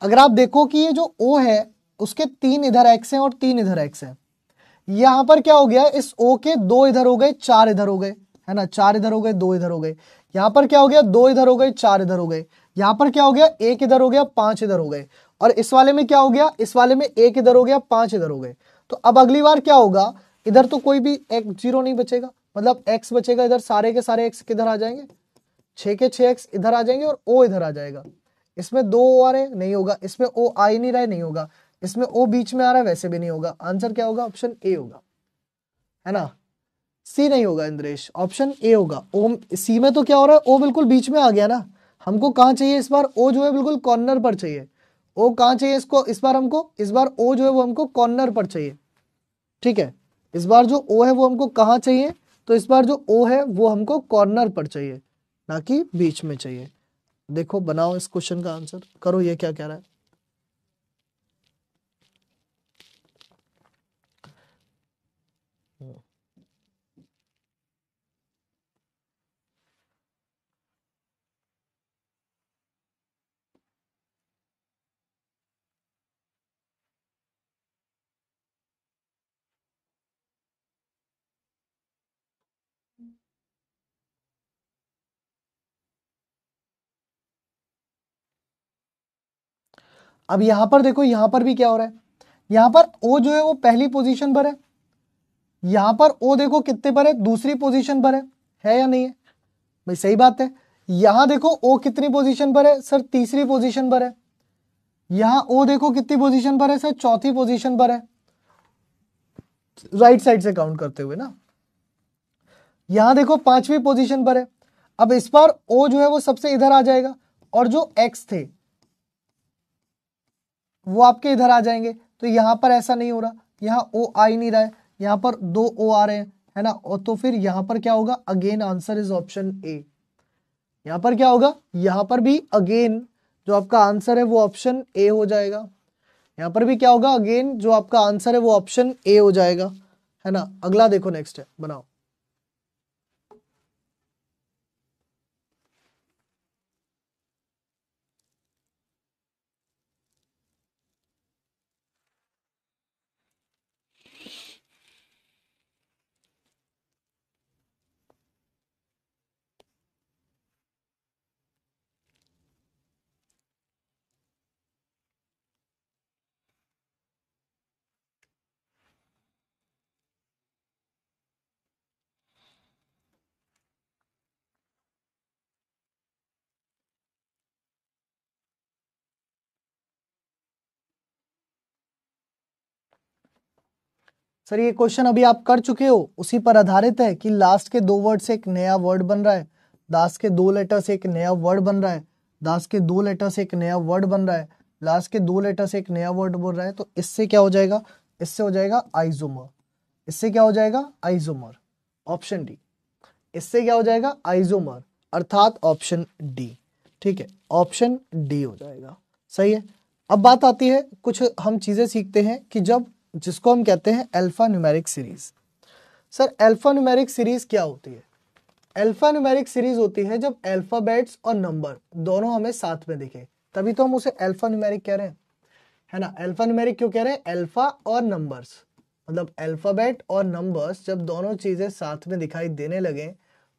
अगर आप देखो कि ये जो ओ है उसके तीन इधर एक्स हैं और तीन इधर एक्स हैं यहां पर क्या हो गया इस ओ के दो इधर हो गए चार इधर हो गए है ना चार इधर हो गए दो इधर हो गए यहाँ पर क्या हो गया दो इधर हो गए चार इधर हो गए यहाँ पर क्या हो गया एक इधर हो गया पांच इधर हो गए और इस वाले में क्या हो गया इस वाले में एक इधर हो गया पांच इधर हो गए तो अब अगली बार क्या होगा इधर तो कोई भी एक जीरो नहीं बचेगा मतलब एक्स बचेगा इधर सारे के सारे एक्स किधर आ जाएंगे छ के छ एक्स इधर आ जाएंगे और ओ इधर आ जाएगा इसमें दो ओ आ रहे नहीं होगा इसमें ओ आ ही नहीं रहा नहीं होगा इसमें ओ बीच में आ रहा है वैसे भी नहीं होगा आंसर क्या होगा ऑप्शन ए होगा है ना सी नहीं होगा इंद्रेश ऑप्शन ए होगा ओ सी में तो क्या हो रहा है ओ बिल्कुल बीच में आ गया ना हमको कहाँ चाहिए इस बार ओ जो है बिल्कुल कॉर्नर पर चाहिए ओ कहाँ चाहिए इसको इस बार हमको इस बार ओ जो है वो हमको कॉर्नर पर चाहिए ठीक है इस बार जो ओ है वो हमको कहाँ चाहिए तो इस बार जो ओ है वो हमको कॉर्नर पर चाहिए ना कि बीच में चाहिए देखो बनाओ इस क्वेश्चन का आंसर करो ये क्या कह रहा है अब यहां पर देखो यहां पर भी क्या हो रहा है यहां पर ओ जो है वो पहली पोजीशन पर है यहां पर ओ देखो कितने पर है दूसरी पोजीशन पर है है या नहीं है भाई सही बात है यहां देखो ओ कितनी पोजीशन पर है सर तीसरी पोजीशन पर है यहां ओ देखो कितनी पोजीशन पर है सर चौथी पोजीशन पर है राइट साइड से काउंट करते हुए ना यहां देखो पांचवी पोजीशन पर है अब इस बार ओ जो है वो सबसे इधर आ जाएगा और जो एक्स थे वो आपके इधर आ जाएंगे तो यहाँ पर ऐसा नहीं हो रहा यहाँ ओ आ ही नहीं रहा है यहाँ पर दो ओ आ रहे हैं है ना और तो फिर यहाँ पर क्या होगा again answer is option A यहाँ पर क्या होगा यहाँ पर भी अगेन जो आपका आंसर है वो ऑप्शन ए हो जाएगा यहाँ पर भी क्या होगा अगेन जो आपका आंसर है वो ऑप्शन ए हो जाएगा है ना अगला देखो नेक्स्ट है बनाओ सर ये क्वेश्चन अभी आप कर चुके हो उसी पर आधारित है कि लास्ट के दो वर्ड से एक नया वर्ड बन रहा है दास के दो लेटर से एक नया वर्ड बन रहा है दास के दो लेटर से एक नया वर्ड बन रहा है लास्ट के दो लेटर से एक नया वर्ड बोल रहा है तो इससे क्या हो जाएगा इससे हो जाएगा आइजोमर इससे क्या हो जाएगा आइजोमर ऑप्शन डी इससे क्या हो जाएगा आइजोमर अर्थात ऑप्शन डी ठीक है ऑप्शन डी हो जाएगा सही है अब बात आती है कुछ हम चीज़ें सीखते हैं कि जब जिसको हम कहते हैं alpha numeric series sir alpha numeric series क्या होती है अल्फा न्यूमेरिक सीरीज होती है जब अल्फाबेट्स और नंबर दोनों हमें साथ में दिखे तभी तो हम उसे अल्फा न्यूमेरिक कह रहे हैं है ना अल्फा न्यूमेरिक क्यों कह रहे हैं अल्फा और नंबर्स मतलब अल्फाबेट और नंबर्स जब दोनों चीजें साथ में दिखाई देने लगे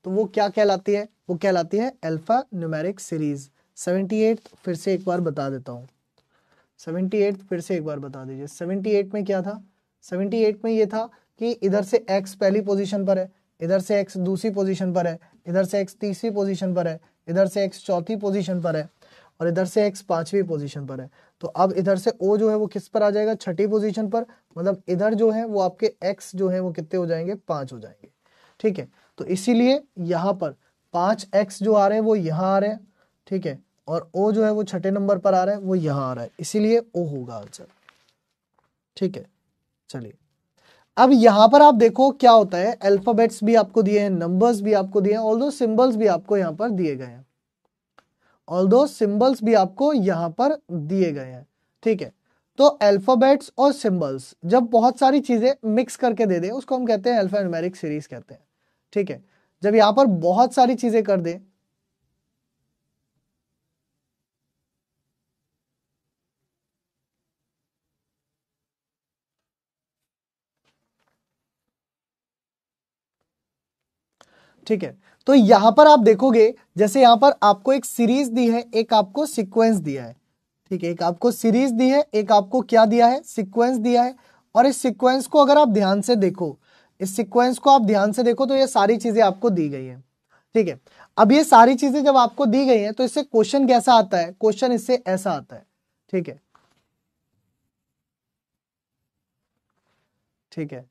तो वो क्या कहलाती है वो कहलाती है अल्फा न्यूमेरिक सीरीज सेवेंटी फिर से एक बार बता देता हूँ सेवेंटी एट फिर से एक बार बता दीजिए सेवेंटी एट में क्या था सेवेंटी एट में ये था कि इधर से एक्स पहली पोजीशन पर है इधर से एक्स दूसरी पोजीशन पर है इधर से एक्स तीसरी पोजीशन पर है इधर से एक्स चौथी पोजीशन पर है और इधर से एक्स पांचवी पोजीशन पर है तो अब इधर से ओ जो है वो किस पर आ जाएगा छठी पोजीशन पर मतलब इधर जो है वो आपके एक्स जो है वो कितने हो जाएंगे पांच हो जाएंगे ठीक है तो इसीलिए यहाँ पर पांच एक्स जो आ रहे हैं वो यहाँ आ रहे हैं ठीक है और ओ जो है वो छठे नंबर पर आ रहा है वो यहां आ रहा है इसीलिए ओ होगा आंसर ठीक है चलिए अब यहां पर आप देखो क्या होता है अल्फाबेट्स भी आपको दिए हैं नंबर्स भी आपको दिए हैं ऑल दो सिंबल्स भी आपको यहां पर दिए गए हैं ऑल दो सिंबल्स भी आपको यहां पर दिए गए हैं ठीक है तो अल्फाबेट्स और सिंबल्स जब बहुत सारी चीजें मिक्स करके दे दे उसको हम कहते हैं अल्फा अल्फान्यूमेरिक सीरीज कहते हैं ठीक है जब यहां पर बहुत सारी चीजें कर दे ठीक है तो यहां पर आप देखोगे जैसे यहां पर आपको एक सीरीज दी है एक आपको सिक्वेंस दिया है ठीक है एक आपको सीरीज दी है एक आपको क्या दिया है सिक्वेंस दिया है और इस सिक्वेंस को अगर आप ध्यान से देखो इस सिक्वेंस को आप ध्यान से देखो तो ये सारी चीजें आपको दी गई है ठीक है अब ये सारी चीजें जब आपको दी गई हैं तो इससे क्वेश्चन कैसा आता है क्वेश्चन इससे ऐसा आता है ठीक है ठीक है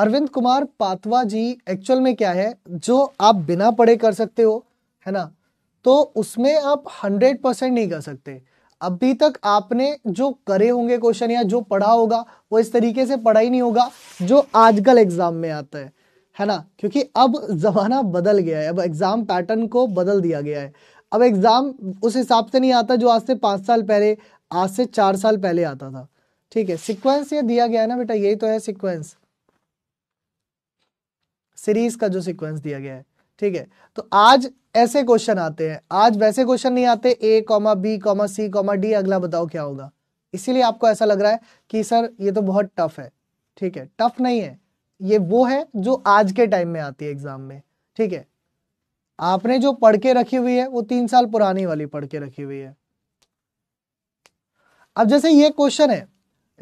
अरविंद कुमार पातवा जी एक्चुअल में क्या है जो आप बिना पढ़े कर सकते हो है ना तो उसमें आप हंड्रेड परसेंट नहीं कर सकते अभी तक आपने जो करे होंगे क्वेश्चन या जो पढ़ा होगा वो इस तरीके से पढ़ा ही नहीं होगा जो आजकल एग्जाम में आता है है ना क्योंकि अब जमाना बदल गया है अब एग्जाम पैटर्न को बदल दिया गया है अब एग्जाम उस हिसाब से नहीं आता जो आज से पांच साल पहले आज से चार साल पहले आता था ठीक है सिक्वेंस ये दिया गया है ना बेटा यही तो है सिक्वेंस सीरीज का जो सीक्वेंस दिया गया है ठीक है तो आज ऐसे क्वेश्चन आते हैं आज वैसे क्वेश्चन नहीं आते A comma B comma C comma D अगला बताओ क्या होगा इसीलिए आपको ऐसा लग रहा है कि सर ये तो बहुत टफ है ठीक है टफ नहीं है ये वो है जो आज के टाइम में आती है एग्जाम में ठीक है आपने जो पढ़ के रखी हुई है वो तीन साल पुरानी वाली पढ़ के रखी हुई है अब जैसे ये क्वेश्चन है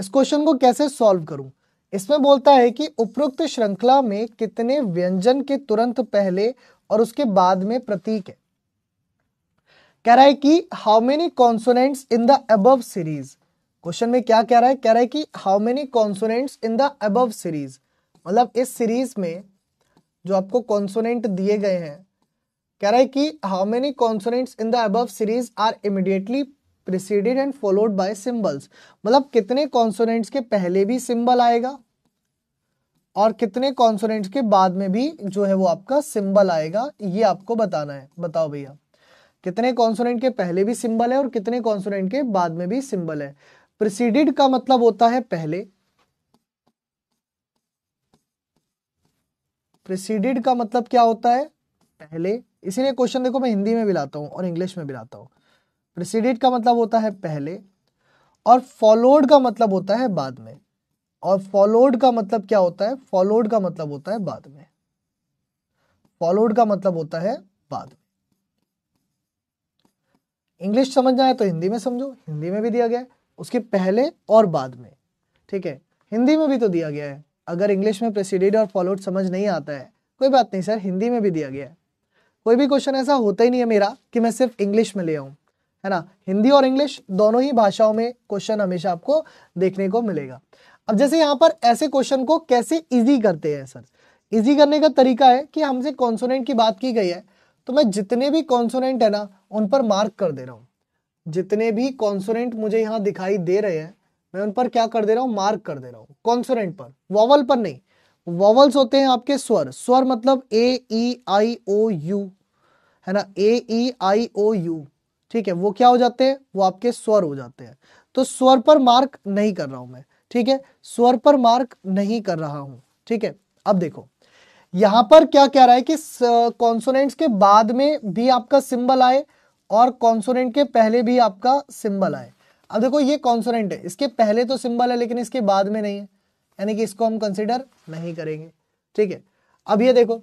इस क्वेश्चन को कैसे सॉल्व करूं इसमें बोलता है कि उपरोक्त श्रृंखला में कितने व्यंजन के तुरंत पहले और उसके बाद में प्रतीक है कह रहा है कि how many consonants in the above series question में क्या कह रहा है कह रहा है कि how many consonants in the above series मतलब इस सीरीज में जो आपको कॉन्सोनेंट दिए गए हैं कह रहा है कि how many consonants in the above series are immediately preceded and followed by symbols मतलब कितने कॉन्सोनेंट्स के पहले भी सिंबल आएगा और कितने कॉन्सोनेंट्स के बाद में भी जो है वो आपका सिंबल आएगा ये आपको बताना है बताओ भैया कितने कॉन्सोनेंट के पहले भी सिंबल है और कितने कॉन्सोनेंट के बाद में भी सिंबल है प्रिसीडेड का मतलब होता है पहले प्रिसीडेड का मतलब क्या होता है पहले इसीलिए क्वेश्चन देखो मैं हिंदी में भी लाता हूं और इंग्लिश में भी लाता हूं प्रेसिडेंट का मतलब होता है पहले और फॉलोड का मतलब होता है बाद में और फॉलोड का मतलब क्या होता है फॉलोड का मतलब होता है बाद में फॉलोड का मतलब होता है बाद में इंग्लिश समझना है तो हिंदी में समझो हिंदी में भी दिया गया है उसके पहले और बाद में ठीक है हिंदी में भी तो दिया गया है अगर इंग्लिश में प्रेसिडेंट और फॉलोड समझ नहीं आता है कोई बात नहीं सर हिंदी में भी दिया गया है कोई भी क्वेश्चन ऐसा होता ही नहीं है मेरा कि मैं सिर्फ इंग्लिश में ले आऊं है ना हिंदी और इंग्लिश दोनों ही भाषाओं में क्वेश्चन हमेशा आपको देखने को मिलेगा अब जैसे यहाँ पर ऐसे क्वेश्चन को कैसे इजी करते हैं सर इजी करने का तरीका है कि हमसे कॉन्सोनेंट की बात की गई है तो मैं जितने भी कॉन्सोनेंट है ना उन पर मार्क कर दे रहा हूँ जितने भी कॉन्सोनेंट मुझे यहाँ दिखाई दे रहे हैं मैं उन पर क्या कर दे रहा हूँ मार्क कर दे रहा हूँ कॉन्सोनेंट पर वॉवल पर नहीं वॉवल्स होते हैं आपके स्वर स्वर मतलब ए ई आई ओ यू है ना ए ई आई ओ यू ठीक है वो क्या हो जाते हैं वो आपके स्वर हो जाते हैं तो स्वर पर मार्क नहीं कर रहा हूं मैं ठीक है स्वर पर मार्क नहीं कर रहा हूं ठीक है अब देखो यहां पर क्या कह रहा है कि कॉन्सोनेंट्स के बाद में भी आपका सिंबल आए और कॉन्सोनेंट के पहले भी आपका सिंबल आए अब देखो ये कॉन्सोनेंट है इसके पहले तो सिंबल है लेकिन इसके बाद में नहीं है यानी कि इसको हम कंसिडर नहीं करेंगे ठीक है अब ये देखो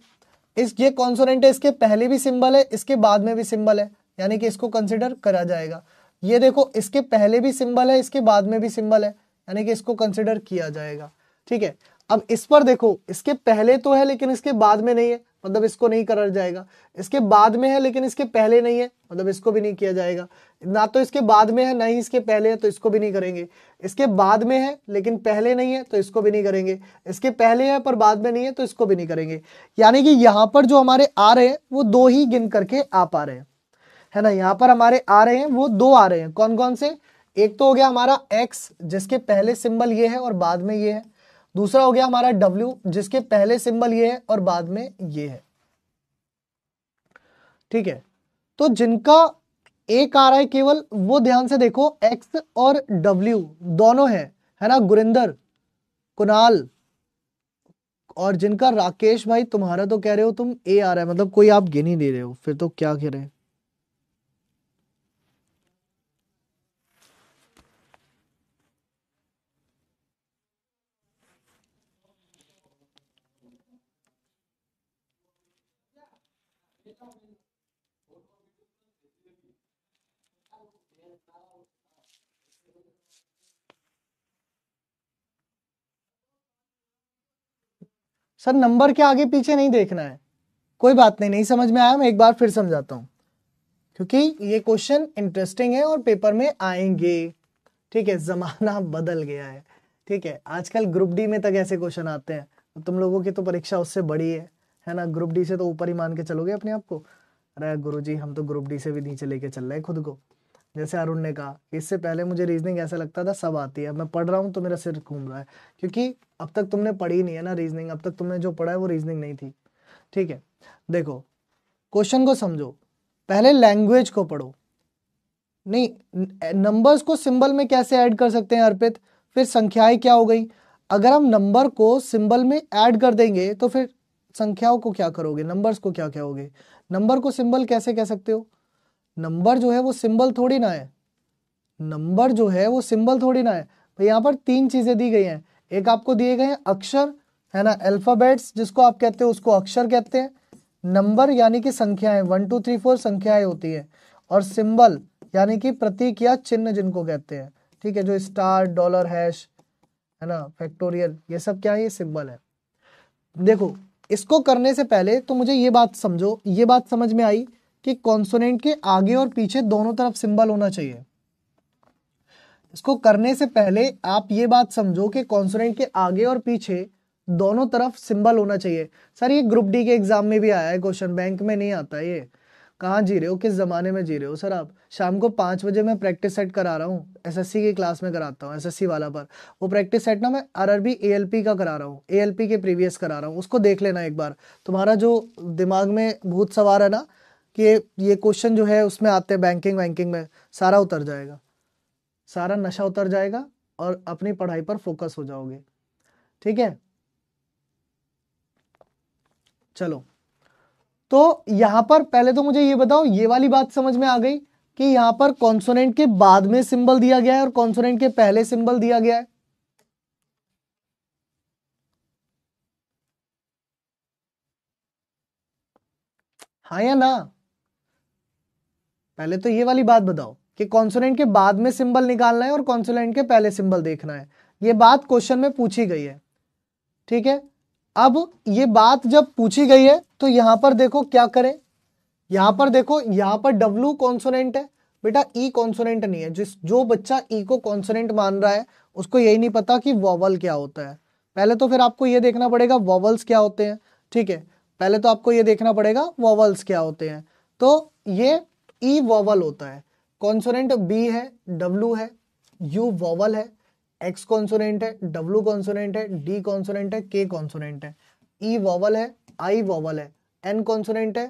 इस ये कॉन्सोनेंट है इसके पहले भी सिंबल है इसके बाद में भी सिंबल है यानी कि इसको कंसिडर करा जाएगा ये देखो इसके पहले भी सिंबल है इसके बाद में भी सिंबल है यानी कि इसको कंसिडर किया जाएगा ठीक है अब इस पर देखो इसके पहले तो है लेकिन इसके बाद में नहीं है मतलब इसको नहीं करा जाएगा इसके बाद में है लेकिन इसके पहले नहीं है मतलब इसको भी नहीं किया जाएगा ना तो इसके बाद में है ना ही इसके पहले है तो इसको भी नहीं करेंगे इसके बाद में है लेकिन पहले नहीं है तो इसको भी नहीं करेंगे इसके पहले है पर बाद में नहीं है तो इसको भी नहीं करेंगे यानी कि यहाँ पर जो हमारे आ रहे हैं वो दो ही गिन करके आ पा रहे हैं है ना यहाँ पर हमारे आ रहे हैं वो दो आ रहे हैं कौन कौन से एक तो हो गया हमारा एक्स जिसके पहले सिंबल ये है और बाद में ये है दूसरा हो गया हमारा डब्ल्यू जिसके पहले सिंबल ये है और बाद में ये है ठीक है तो जिनका एक आ रहा है केवल वो ध्यान से देखो एक्स और डब्ल्यू दोनों है है ना गुरिंदर कुणाल और जिनका राकेश भाई तुम्हारा तो कह रहे हो तुम ए आ रहा है मतलब कोई आप गिन ही नहीं रहे हो फिर तो क्या कह रहे हैं सर नंबर के आगे पीछे नहीं देखना है कोई बात नहीं नहीं समझ में आया मैं एक बार फिर समझाता हूँ क्योंकि ये क्वेश्चन इंटरेस्टिंग है और पेपर में आएंगे ठीक है जमाना बदल गया है ठीक है आजकल ग्रुप डी में तक ऐसे क्वेश्चन आते हैं तो तुम लोगों की तो परीक्षा उससे बड़ी है है ना ग्रुप डी से तो ऊपर ही मान के चलोगे अपने आप को अरे गुरु जी हम तो ग्रुप डी से भी नीचे लेके चल रहे हैं खुद को जैसे अरुण ने कहा इससे पहले मुझे रीजनिंग ऐसा लगता था सब आती है मैं पढ़ रहा हूँ तो मेरा सिर घूम रहा है क्योंकि अब तक तुमने पढ़ी नहीं है ना रीजनिंग अब तक तुमने जो पढ़ा है वो रीजनिंग नहीं थी ठीक है देखो क्वेश्चन को समझो पहले लैंग्वेज को पढ़ो नहीं नंबर्स को सिंबल में कैसे ऐड कर सकते हैं अर्पित फिर संख्याएं क्या हो गई अगर हम नंबर को सिंबल में ऐड कर देंगे तो फिर संख्याओं को क्या करोगे नंबर्स को क्या कहोगे नंबर को सिंबल कैसे कह सकते हो नंबर जो है वो सिंबल थोड़ी ना है नंबर जो है वो सिंबल थोड़ी ना है तो यहाँ पर तीन चीजें दी गई हैं एक आपको दिए गए हैं अक्षर है ना अल्फाबेट्स जिसको आप कहते हो उसको अक्षर कहते हैं नंबर यानी कि संख्याएं वन टू थ्री फोर संख्याएं होती है और सिंबल यानी कि प्रतीक या चिन्ह जिनको कहते हैं ठीक है जो स्टार डॉलर हैश है ना फैक्टोरियल ये सब क्या है ये सिंबल है देखो इसको करने से पहले तो मुझे ये बात समझो ये बात समझ में आई कि कॉन्सोनेंट के आगे और पीछे दोनों तरफ सिंबल होना चाहिए इसको करने से पहले आप ये बात समझो कि कॉन्सोनेंट के आगे और पीछे दोनों तरफ सिंबल होना चाहिए सर ये ग्रुप डी के एग्जाम में भी आया है क्वेश्चन बैंक में नहीं आता ये कहाँ जी रहे हो किस ज़माने में जी रहे हो सर आप शाम को पाँच बजे मैं प्रैक्टिस सेट करा रहा हूँ एसएससी की क्लास में कराता हूँ एसएससी वाला पर वो प्रैक्टिस सेट ना मैं आरआरबी एएलपी का करा रहा हूँ एएलपी के प्रीवियस करा रहा हूँ उसको देख लेना एक बार तुम्हारा जो दिमाग में भूत सवार है ना कि ये क्वेश्चन जो है उसमें आते हैं बैंकिंग वैंकिंग में सारा उतर जाएगा सारा नशा उतर जाएगा और अपनी पढ़ाई पर फोकस हो जाओगे ठीक है चलो तो यहां पर पहले तो मुझे ये बताओ ये वाली बात समझ में आ गई कि यहां पर कॉन्सोनेंट के बाद में सिंबल दिया गया है और कॉन्सोनेंट के पहले सिंबल दिया गया है हाँ या ना पहले तो ये वाली बात बताओ कि कॉन्सोनेंट के बाद में सिंबल निकालना है और कॉन्सोनेंट के पहले सिंबल देखना है ये बात क्वेश्चन में पूछी गई है ठीक है अब ये बात जब पूछी गई है तो यहां पर देखो क्या करें यहां पर देखो यहां पर डब्लू कॉन्सोनेंट है बेटा ई e कॉन्सोनेंट नहीं है जिस जो बच्चा ई e को कॉन्सोनेंट मान रहा है उसको यही नहीं पता कि वॉवल क्या होता है पहले तो फिर आपको ये देखना पड़ेगा वॉवल्स क्या होते हैं ठीक है पहले तो आपको ये देखना पड़ेगा वॉवल्स क्या होते हैं तो ये ई e वॉवल होता है कॉन्सोनेंट बी है डब्ल्यू है यू वॉवल है एक्स कॉन्सोनेंट है डब्ल्यू कॉन्सोनेंट है डी कॉन्सोनेंट है के कॉन्सोनेंट है ई e वॉवल है आई वॉवल है एन कॉन्सोनेंट है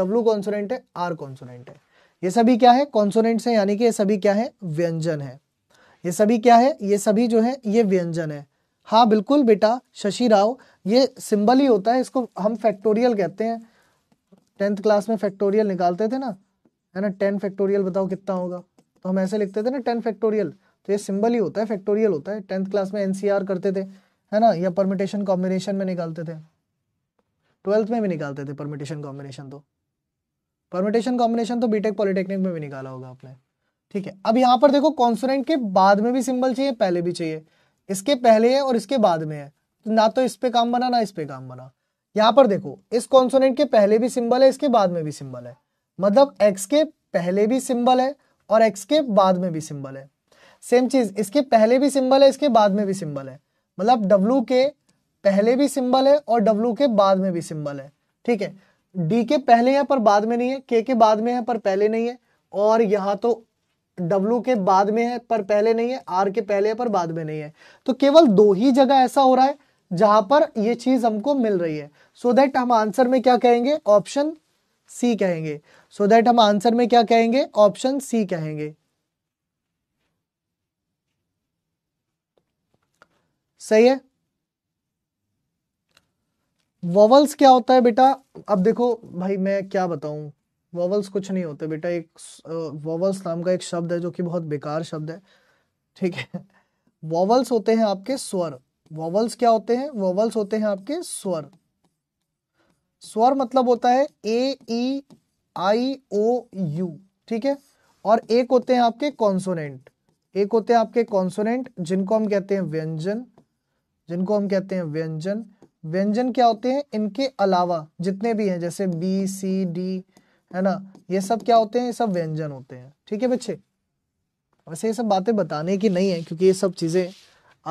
डब्ल्यू कॉन्सोनेंट है आर कॉन्सोनेंट है ये सभी क्या है कॉन्सोनेंट्स है यानी कि ये सभी क्या है व्यंजन है ये सभी क्या है ये सभी जो है ये व्यंजन है हाँ बिल्कुल बेटा शशि राव ये सिंबल ही होता है इसको हम फैक्टोरियल कहते हैं टेंथ क्लास में फैक्टोरियल निकालते थे ना है ना टेन फैक्टोरियल बताओ कितना होगा तो हम ऐसे लिखते थे ना टेन फैक्टोरियल तो ये सिंबल ही होता है फैक्टोरियल होता है टेंथ क्लास में एनसीआर करते थे है ना या परमिटेशन कॉम्बिनेशन में निकालते थे ट्वेल्थ में भी निकालते थे परमिटेशन कॉम्बिनेशन तो परमिटेशन कॉम्बिनेशन तो बीटेक पॉलिटेक्निक में भी निकाला होगा आपने ठीक है अब यहाँ पर देखो कॉन्सोनेंट के बाद में भी सिंबल चाहिए पहले भी चाहिए इसके पहले है और इसके बाद में है तो ना तो इस पे काम बना ना इस पे काम बना यहाँ पर देखो इस कॉन्सोनेंट के पहले भी सिंबल है इसके बाद में भी सिंबल है मतलब एक्स के पहले भी सिंबल है और एक्स के बाद में भी सिंबल है सेम चीज इसके पहले भी सिंबल है इसके बाद में भी सिंबल है मतलब डब्लू के पहले भी सिंबल है और डब्लू के बाद में भी सिंबल है ठीक है डी के पहले है पर बाद में नहीं है के तो के बाद में है पर पहले नहीं है और यहाँ तो डब्लू के बाद में है पर पहले नहीं है आर के पहले है पर बाद में नहीं है तो केवल दो ही जगह ऐसा हो रहा है जहां पर यह चीज हमको मिल रही है सो so देट हम आंसर में क्या कहेंगे ऑप्शन सी कहेंगे सो so दैट हम आंसर में क्या कहेंगे ऑप्शन सी कहेंगे सही है वॉवल्स क्या होता है बेटा अब देखो भाई मैं क्या बताऊं वॉवल्स कुछ नहीं होते बेटा एक वॉवल्स नाम का एक शब्द है जो कि बहुत बेकार शब्द है ठीक है वॉवल्स होते हैं आपके स्वर वॉवल्स क्या होते हैं वॉवल्स होते हैं आपके स्वर स्वर मतलब होता है ए ई e, आई ओ यू ठीक है और एक होते हैं आपके कॉन्सोनेंट एक होते हैं आपके कॉन्सोनेंट जिनको हम कहते हैं व्यंजन जिनको हम कहते हैं व्यंजन व्यंजन क्या होते हैं इनके अलावा जितने भी हैं जैसे बी सी डी है ना ये सब क्या होते हैं ये सब व्यंजन होते हैं ठीक है बच्चे वैसे ये सब बातें बताने की नहीं है क्योंकि ये सब चीज़ें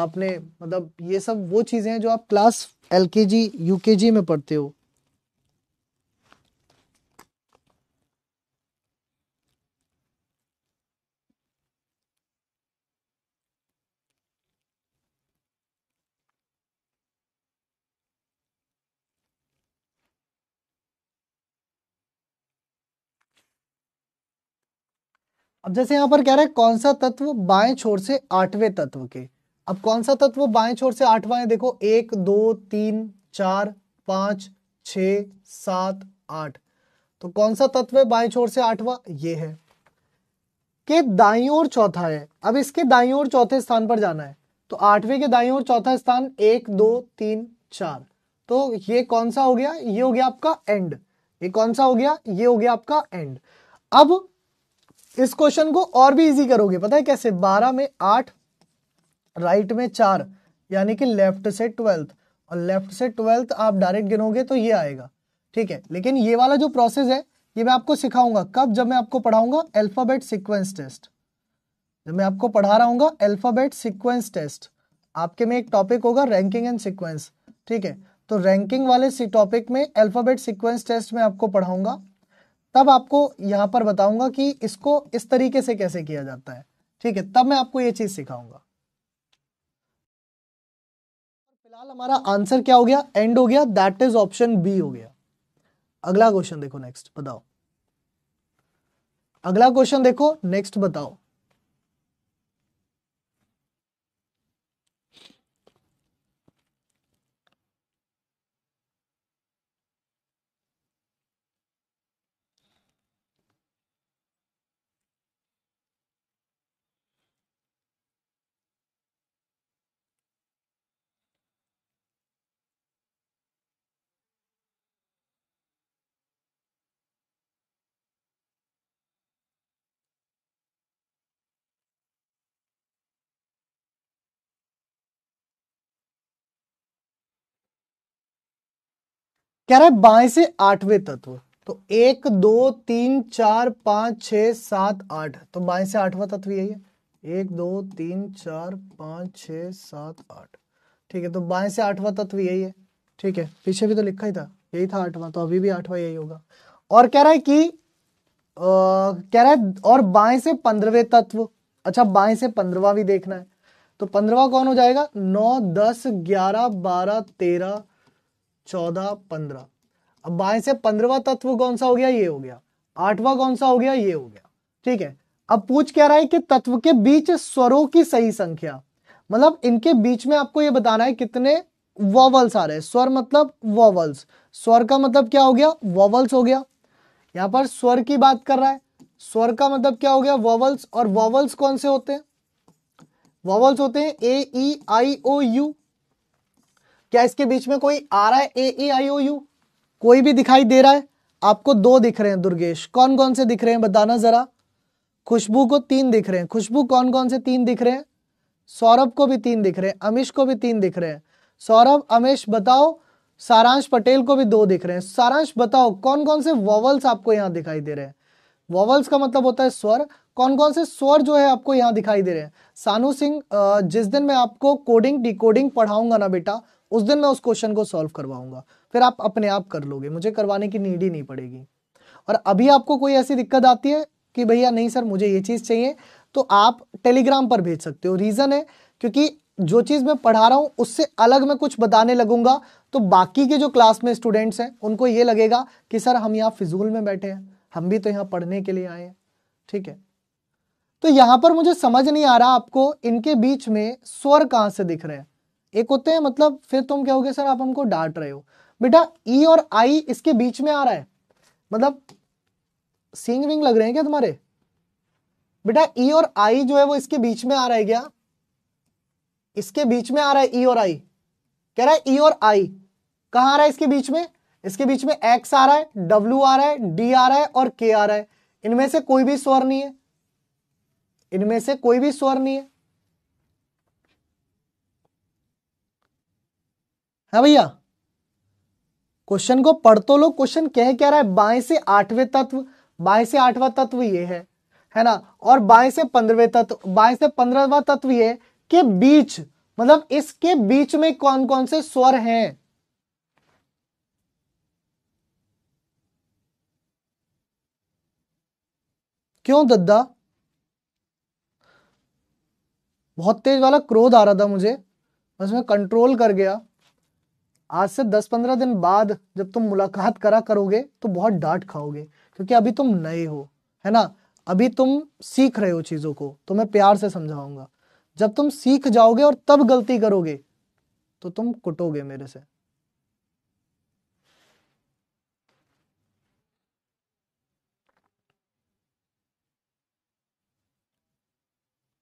आपने मतलब ये सब वो चीज़ें हैं जो आप क्लास एल के जी यू के जी में पढ़ते हो अब जैसे यहाँ पर कह रहा है कौन सा तत्व बाएं छोर से आठवें तत्व के अब कौन सा तत्व बाएं छोर से आठवां है देखो एक दो तीन चार पांच छ सात आठ तो कौन सा तत्व है बाएं छोर से आठवां ये है के दाई और चौथा है अब इसके दाई और चौथे स्थान पर जाना है तो आठवें के दाई और चौथा स्थान एक दो तीन चार तो ये कौन सा हो गया ये हो गया आपका एंड ये कौन सा हो गया ये हो गया आपका एंड अब इस क्वेश्चन को और भी इजी करोगे पता है कैसे बारह में आठ राइट में चार यानी कि लेफ्ट से ट्वेल्थ और लेफ्ट से ट्वेल्थ आप डायरेक्ट गिनोगे तो ये आएगा ठीक है लेकिन ये वाला जो प्रोसेस है ये मैं आपको सिखाऊंगा कब जब मैं आपको पढ़ाऊंगा अल्फाबेट सिक्वेंस टेस्ट जब मैं आपको पढ़ा रहा हूँ अल्फाबेट सिक्वेंस टेस्ट आपके में एक टॉपिक होगा रैंकिंग एंड सिक्वेंस ठीक है तो रैंकिंग वाले टॉपिक में अल्फाबेट सिक्वेंस टेस्ट में आपको पढ़ाऊंगा तब आपको यहां पर बताऊंगा कि इसको इस तरीके से कैसे किया जाता है ठीक है तब मैं आपको ये चीज सिखाऊंगा फिलहाल हमारा आंसर क्या हो गया एंड हो गया दैट इज ऑप्शन बी हो गया अगला क्वेश्चन देखो नेक्स्ट बताओ अगला क्वेश्चन देखो नेक्स्ट बताओ कह रहा है बाएं से आठवें तत्व तो एक दो तीन चार पांच छ सात आठ तो बाएं से आठवा तत्व यही है एक दो तीन चार पांच छ सात आठ ठीक है तो बाएं से आठवा तत्व यही है ठीक है पीछे भी तो लिखा ही था यही था आठवां तो अभी भी आठवां यही होगा और कह रहा है कि आ, कह रहा है और बाएं से पंद्रहवें तत्व अच्छा बाएं से पंद्रवा भी देखना है तो पंद्रवा कौन हो जाएगा नौ दस ग्यारह बारह तेरह चौदह पंद्रह अब बाएं से पंद्रवा तत्व कौन सा हो गया ये हो गया आठवां कौन सा हो गया ये हो गया ठीक है अब पूछ क्या रहा है कि तत्व के बीच स्वरों की सही संख्या मतलब इनके बीच में आपको ये बताना है कितने वॉवल्स आ रहे हैं स्वर मतलब वॉवल्स स्वर का मतलब क्या हो गया वॉवल्स हो गया यहाँ पर स्वर की बात कर रहा है स्वर का मतलब क्या हो गया वॉवल्स और वॉवल्स कौन से होते हैं वॉवल्स होते हैं ए ई आई ओ यू क्या इसके बीच में कोई आ रहा है ए आई ओ यू कोई भी दिखाई दे रहा है आपको दो दिख रहे हैं दुर्गेश कौन कौन से दिख रहे हैं बताना जरा खुशबू को तीन दिख रहे हैं खुशबू कौन कौन से तीन दिख रहे हैं सौरभ को भी तीन दिख रहे हैं अमिश को भी तीन दिख रहे हैं सौरभ अमिश बताओ सारांश पटेल को भी दो दिख रहे हैं सारांश बताओ कौन कौन से वॉवल्स आपको यहाँ दिखाई दे रहे हैं वॉवल्स का मतलब होता है स्वर कौन कौन से स्वर जो है आपको यहाँ दिखाई दे रहे हैं सानू सिंह जिस दिन मैं आपको कोडिंग डिकोडिंग पढ़ाऊंगा ना बेटा उस दिन मैं उस क्वेश्चन को सॉल्व करवाऊंगा फिर आप अपने आप कर लोगे मुझे करवाने की नीड ही नहीं पड़ेगी और अभी आपको कोई ऐसी दिक्कत आती है कि भैया नहीं सर मुझे ये चीज़ चाहिए तो आप टेलीग्राम पर भेज सकते हो रीज़न है क्योंकि जो चीज़ मैं पढ़ा रहा हूं उससे अलग मैं कुछ बताने लगूंगा तो बाकी के जो क्लास में स्टूडेंट्स हैं उनको ये लगेगा कि सर हम यहाँ फिजूल में बैठे हैं हम भी तो यहाँ पढ़ने के लिए आए हैं ठीक है तो यहां पर मुझे समझ नहीं आ रहा आपको इनके बीच में स्वर कहां से दिख रहे हैं एक होते हैं मतलब फिर तुम कहोगे सर आप हमको डांट रहे हो बेटा ई e और आई इसके बीच में आ रहा है मतलब सिंग विंग लग रहे हैं क्या तुम्हारे बेटा ई e और आई जो है वो इसके बीच में आ रहा है क्या इसके बीच में आ रहा है ई e और आई कह रहा है ई और आई कहा आ रहा है इसके बीच में इसके बीच में एक्स आ रहा है डब्ल्यू आ रहा है डी आ रहा है और के आ रहा है इनमें से कोई भी स्वर नहीं है इनमें से कोई भी स्वर नहीं है है हाँ भैया क्वेश्चन को पढ़ तो लो क्वेश्चन कह क्या रहा है बाएं से आठवें तत्व बाएं से आठवां तत्व ये है है ना और बाएं से पंद्रहवें तत्व बाएं से पंद्रहवा तत्व ये के बीच मतलब इसके बीच में कौन कौन से स्वर हैं क्यों दद्दा बहुत तेज वाला क्रोध आ रहा था मुझे बस मैं कंट्रोल कर गया आज से 10-15 दिन बाद जब तुम मुलाकात करा करोगे तो बहुत डांट खाओगे क्योंकि अभी तुम नए हो है ना अभी तुम सीख रहे हो चीज़ों को तो मैं प्यार से समझाऊंगा जब तुम सीख जाओगे और तब गलती करोगे तो तुम कुटोगे मेरे से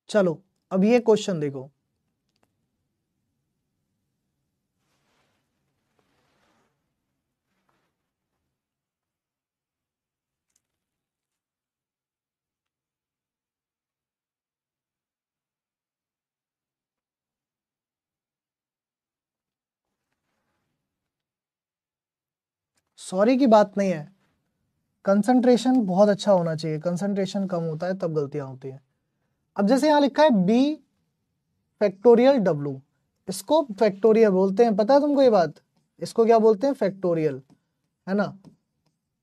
चलो अब ये क्वेश्चन देखो सॉरी की बात नहीं है कंसंट्रेशन बहुत अच्छा होना चाहिए कंसंट्रेशन कम होता है तब गलतियां होती हैं अब जैसे यहां लिखा है बी फैक्टोरियल डब्लू इसको फैक्टोरियल बोलते हैं पता है तुमको ये बात इसको क्या बोलते हैं फैक्टोरियल है ना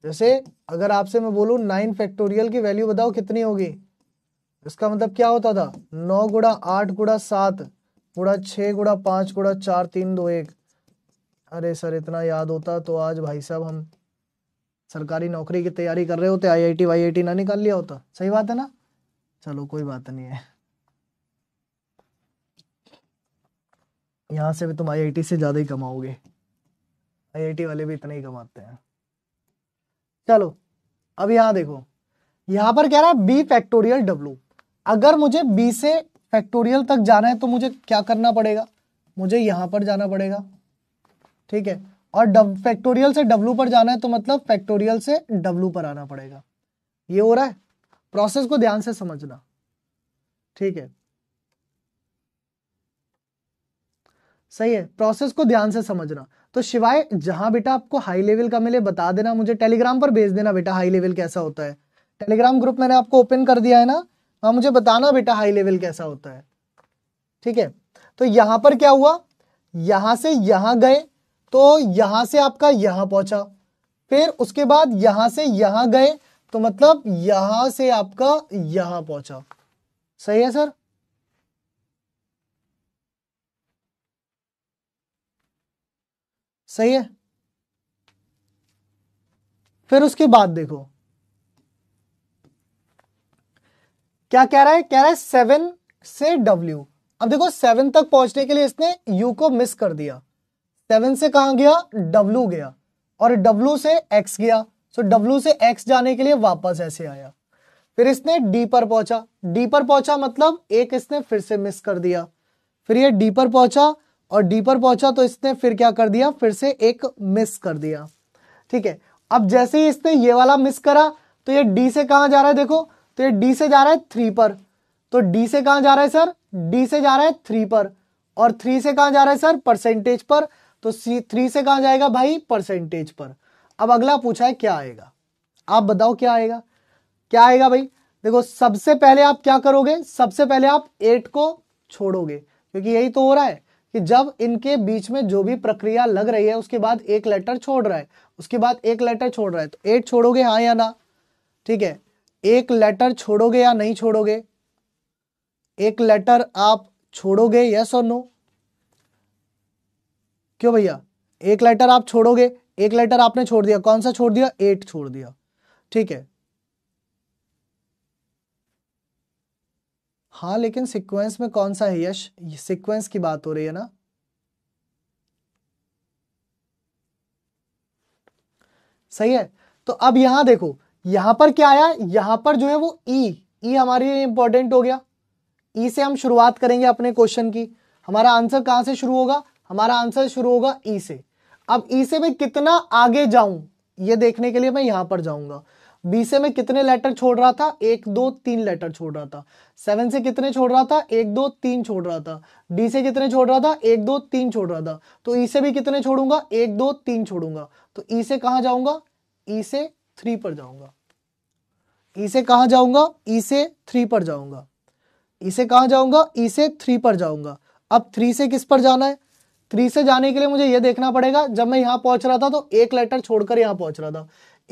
जैसे अगर आपसे मैं बोलूं नाइन फैक्टोरियल की वैल्यू बताओ कितनी होगी इसका मतलब क्या होता था नौ गुड़ा आठ गुड़ा सात गुड़ा छः गुड़ा पाँच गुड़ा चार तीन दो एक अरे सर इतना याद होता तो आज भाई साहब हम सरकारी नौकरी की तैयारी कर रहे होते आईआईटी वाईआईटी ना निकाल लिया होता सही बात है ना चलो कोई बात नहीं है यहाँ से भी तुम आईआईटी से ज़्यादा ही कमाओगे आईआईटी वाले भी इतने ही कमाते हैं चलो अब यहाँ देखो यहाँ पर कह रहा है बी फैक्टोरियल डब्लू अगर मुझे बी से फैक्टोरियल तक जाना है तो मुझे क्या करना पड़ेगा मुझे यहाँ पर जाना पड़ेगा ठीक है और फैक्टोरियल से डब्लू पर जाना है तो मतलब फैक्टोरियल से डब्लू पर आना पड़ेगा ये हो रहा है प्रोसेस को ध्यान से समझना ठीक है सही है प्रोसेस को ध्यान से समझना तो शिवाय जहां बेटा आपको हाई लेवल का मिले बता देना मुझे टेलीग्राम पर भेज देना बेटा हाई लेवल कैसा होता है टेलीग्राम ग्रुप मैंने आपको ओपन कर दिया है ना हाँ मुझे बताना बेटा हाई लेवल कैसा होता है ठीक है तो यहां पर क्या हुआ यहां से यहां गए तो यहां से आपका यहां पहुंचा फिर उसके बाद यहां से यहां गए तो मतलब यहां से आपका यहां पहुंचा सही है सर सही है फिर उसके बाद देखो क्या कह रहा है कह रहा है सेवन से डब्ल्यू अब देखो सेवन तक पहुंचने के लिए इसने यू को मिस कर दिया सेवन से कहा गया डब्लू गया और डब्लू से एक्स गया सो so डब्लू से एक्स जाने के लिए वापस ऐसे आया फिर इसने डी पर पहुंचा डी पर पहुंचा मतलब एक इसने फिर से मिस कर दिया फिर ये डी पर पहुंचा और डी पर पहुंचा तो इसने फिर क्या कर दिया फिर से एक मिस कर दिया ठीक है अब जैसे ही इसने ये वाला मिस करा तो ये डी से कहा जा रहा है देखो तो ये डी से जा रहा है थ्री पर तो डी से कहा जा रहा है सर डी से जा रहा है थ्री पर और थ्री से कहा जा रहा है सर परसेंटेज पर तो सी थ्री से कहा जाएगा भाई परसेंटेज पर अब अगला पूछा है क्या आएगा आप बताओ क्या आएगा क्या आएगा भाई देखो सबसे पहले आप क्या करोगे सबसे पहले आप एट को छोड़ोगे क्योंकि यही तो हो रहा है कि जब इनके बीच में जो भी प्रक्रिया लग रही है उसके बाद एक लेटर छोड़ रहा है उसके बाद एक लेटर छोड़ रहा है तो एट छोड़ोगे हाँ या ना ठीक है एक लेटर छोड़ोगे या नहीं छोड़ोगे एक लेटर आप छोड़ोगे यस और नो क्यों भैया एक लेटर आप छोड़ोगे एक लेटर आपने छोड़ दिया कौन सा छोड़ दिया एट छोड़ दिया ठीक है हाँ लेकिन सीक्वेंस में कौन सा है यश सीक्वेंस की बात हो रही है ना सही है तो अब यहां देखो यहां पर क्या आया यहां पर जो है वो ई e। ई e हमारे लिए इंपॉर्टेंट हो गया ई e से हम शुरुआत करेंगे अपने क्वेश्चन की हमारा आंसर कहां से शुरू होगा हमारा आंसर शुरू होगा ई e से अब ई e से मैं कितना आगे जाऊं ये देखने के लिए मैं यहां पर जाऊंगा बी से मैं कितने लेटर छोड़ रहा था एक दो तीन लेटर छोड़ रहा था सेवन से कितने छोड़ रहा था एक दो तीन छोड़ रहा था डी से कितने छोड़ रहा था एक दो तीन छोड़ रहा था तो ई e से भी कितने छोड़ूंगा एक दो तीन छोड़ूंगा तो ई से कहा जाऊंगा ई से थ्री पर जाऊंगा ई से कहा जाऊंगा ई से थ्री पर जाऊंगा इसे कहा जाऊंगा ई से थ्री पर जाऊंगा अब थ्री से किस पर जाना है थ्री से जाने के लिए मुझे यह देखना पड़ेगा जब मैं यहां पहुंच रहा था तो एक लेटर छोड़कर यहां पहुंच रहा था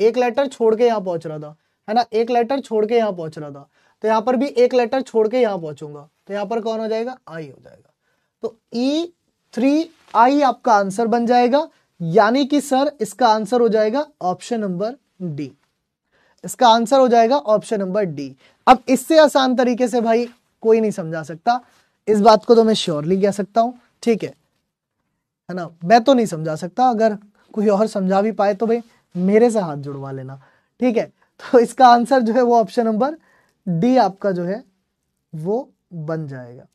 एक लेटर छोड़ के यहां पहुंच रहा था है ना एक लेटर छोड़ के यहां पहुंच रहा था तो यहां पर भी एक लेटर छोड़ के यहां पहुंचूंगा तो यहां पर कौन हो जाएगा आई हो जाएगा तो ई थ्री आई आपका आंसर बन जाएगा यानी कि सर इसका आंसर हो जाएगा ऑप्शन नंबर डी इसका आंसर हो जाएगा ऑप्शन नंबर डी अब इससे आसान तरीके से भाई कोई नहीं समझा सकता इस बात को तो मैं श्योरली कह सकता हूं ठीक है है ना मैं तो नहीं समझा सकता अगर कोई और समझा भी पाए तो भाई मेरे से हाथ जुड़वा लेना ठीक है तो इसका आंसर जो है वो ऑप्शन नंबर डी आपका जो है वो बन जाएगा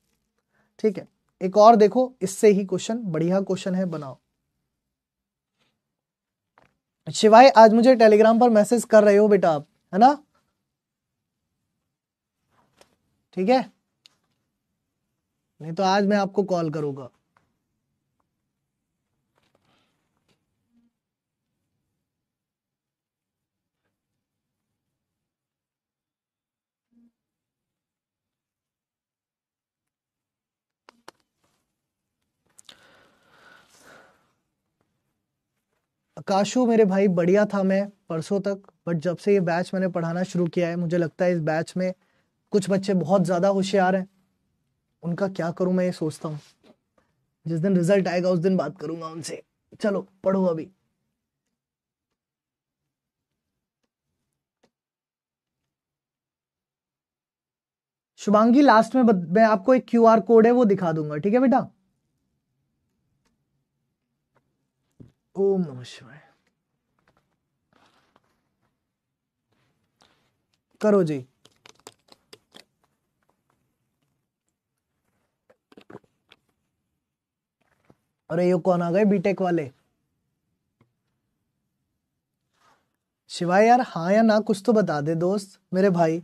ठीक है एक और देखो इससे ही क्वेश्चन बढ़िया क्वेश्चन है बनाओ शिवाय आज मुझे टेलीग्राम पर मैसेज कर रहे हो बेटा आप है ना ठीक है नहीं तो आज मैं आपको कॉल करूंगा काशू मेरे भाई बढ़िया था मैं परसों तक बट जब से ये बैच मैंने पढ़ाना शुरू किया है मुझे लगता है इस बैच में कुछ बच्चे बहुत ज़्यादा होशियार हैं उनका क्या करूँ मैं ये सोचता हूँ जिस दिन रिजल्ट आएगा उस दिन बात करूंगा उनसे चलो पढ़ो अभी शुभांगी लास्ट में मैं आपको एक क्यू कोड है वो दिखा दूंगा ठीक है बेटा ओम नमः शिवाय करो जी अरे ये कौन आ गए बीटेक वाले शिवाय यार हाँ या ना कुछ तो बता दे दोस्त मेरे भाई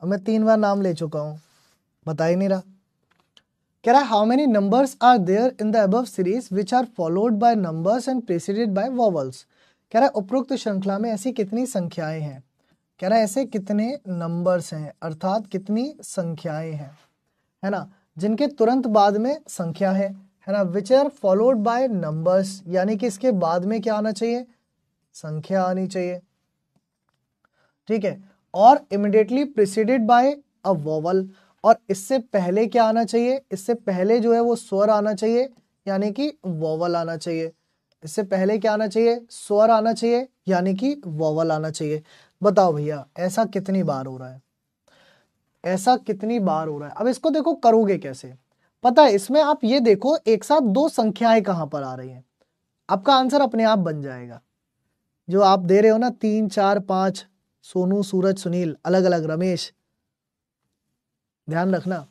अब मैं तीन बार नाम ले चुका हूं बता ही नहीं रहा कह रहा है how many numbers are there in the above series which are followed by numbers and preceded by vowels कह रहा है उपरोक्त श्रृंखला में ऐसी कितनी संख्याएं हैं कह रहा है ऐसे कितने नंबर्स हैं अर्थात कितनी संख्याएं हैं है ना जिनके तुरंत बाद में संख्या है है ना which are followed by numbers यानी कि इसके बाद में क्या आना चाहिए संख्या आनी चाहिए ठीक है और immediately preceded by a vowel और इससे पहले क्या आना चाहिए इससे पहले जो है वो स्वर आना चाहिए यानी कि वोवल आना चाहिए इससे पहले क्या आना चाहिए स्वर आना चाहिए यानी कि वोवल आना चाहिए बताओ भैया ऐसा कितनी बार हो रहा है ऐसा कितनी बार हो रहा है अब इसको देखो करोगे कैसे पता है इसमें आप ये देखो एक साथ दो संख्याएं कहां पर आ रही हैं आपका आंसर अपने आप बन जाएगा जो आप दे रहे हो ना तीन चार पांच सोनू सूरज सुनील अलग अलग रमेश ध्यान रखना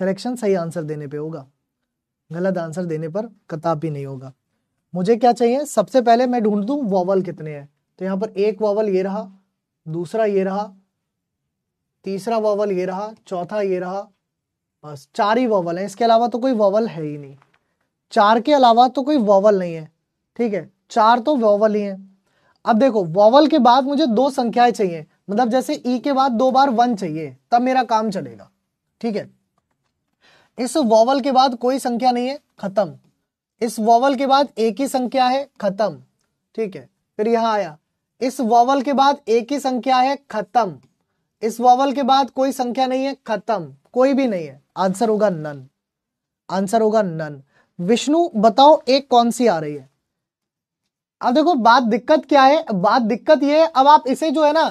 सिलेक्शन सही आंसर देने पे होगा गलत आंसर देने पर कताब भी नहीं होगा मुझे क्या चाहिए सबसे पहले मैं ढूंढ दू वॉवल कितने हैं तो यहां पर एक वॉवल ये रहा दूसरा ये रहा तीसरा वॉवल ये रहा चौथा ये रहा बस चार ही वॉवल है इसके अलावा तो कोई वॉवल है ही नहीं चार के अलावा तो कोई वॉवल नहीं है ठीक है चार तो वॉवल ही है अब देखो वॉवल के बाद मुझे दो संख्याएं चाहिए मतलब जैसे ई के बाद दो बार वन चाहिए तब मेरा काम चलेगा ठीक है इस वॉवल के बाद कोई संख्या नहीं है खत्म इस वॉवल के बाद एक ही संख्या है खत्म ठीक है फिर यहां आया इस वॉवल के बाद एक ही संख्या है खत्म इस वॉवल के बाद कोई संख्या नहीं है खत्म कोई भी नहीं है आंसर होगा नन आंसर होगा नन विष्णु बताओ एक कौन सी आ रही है अब देखो बात दिक्कत क्या है बात दिक्कत यह है अब आप इसे जो है ना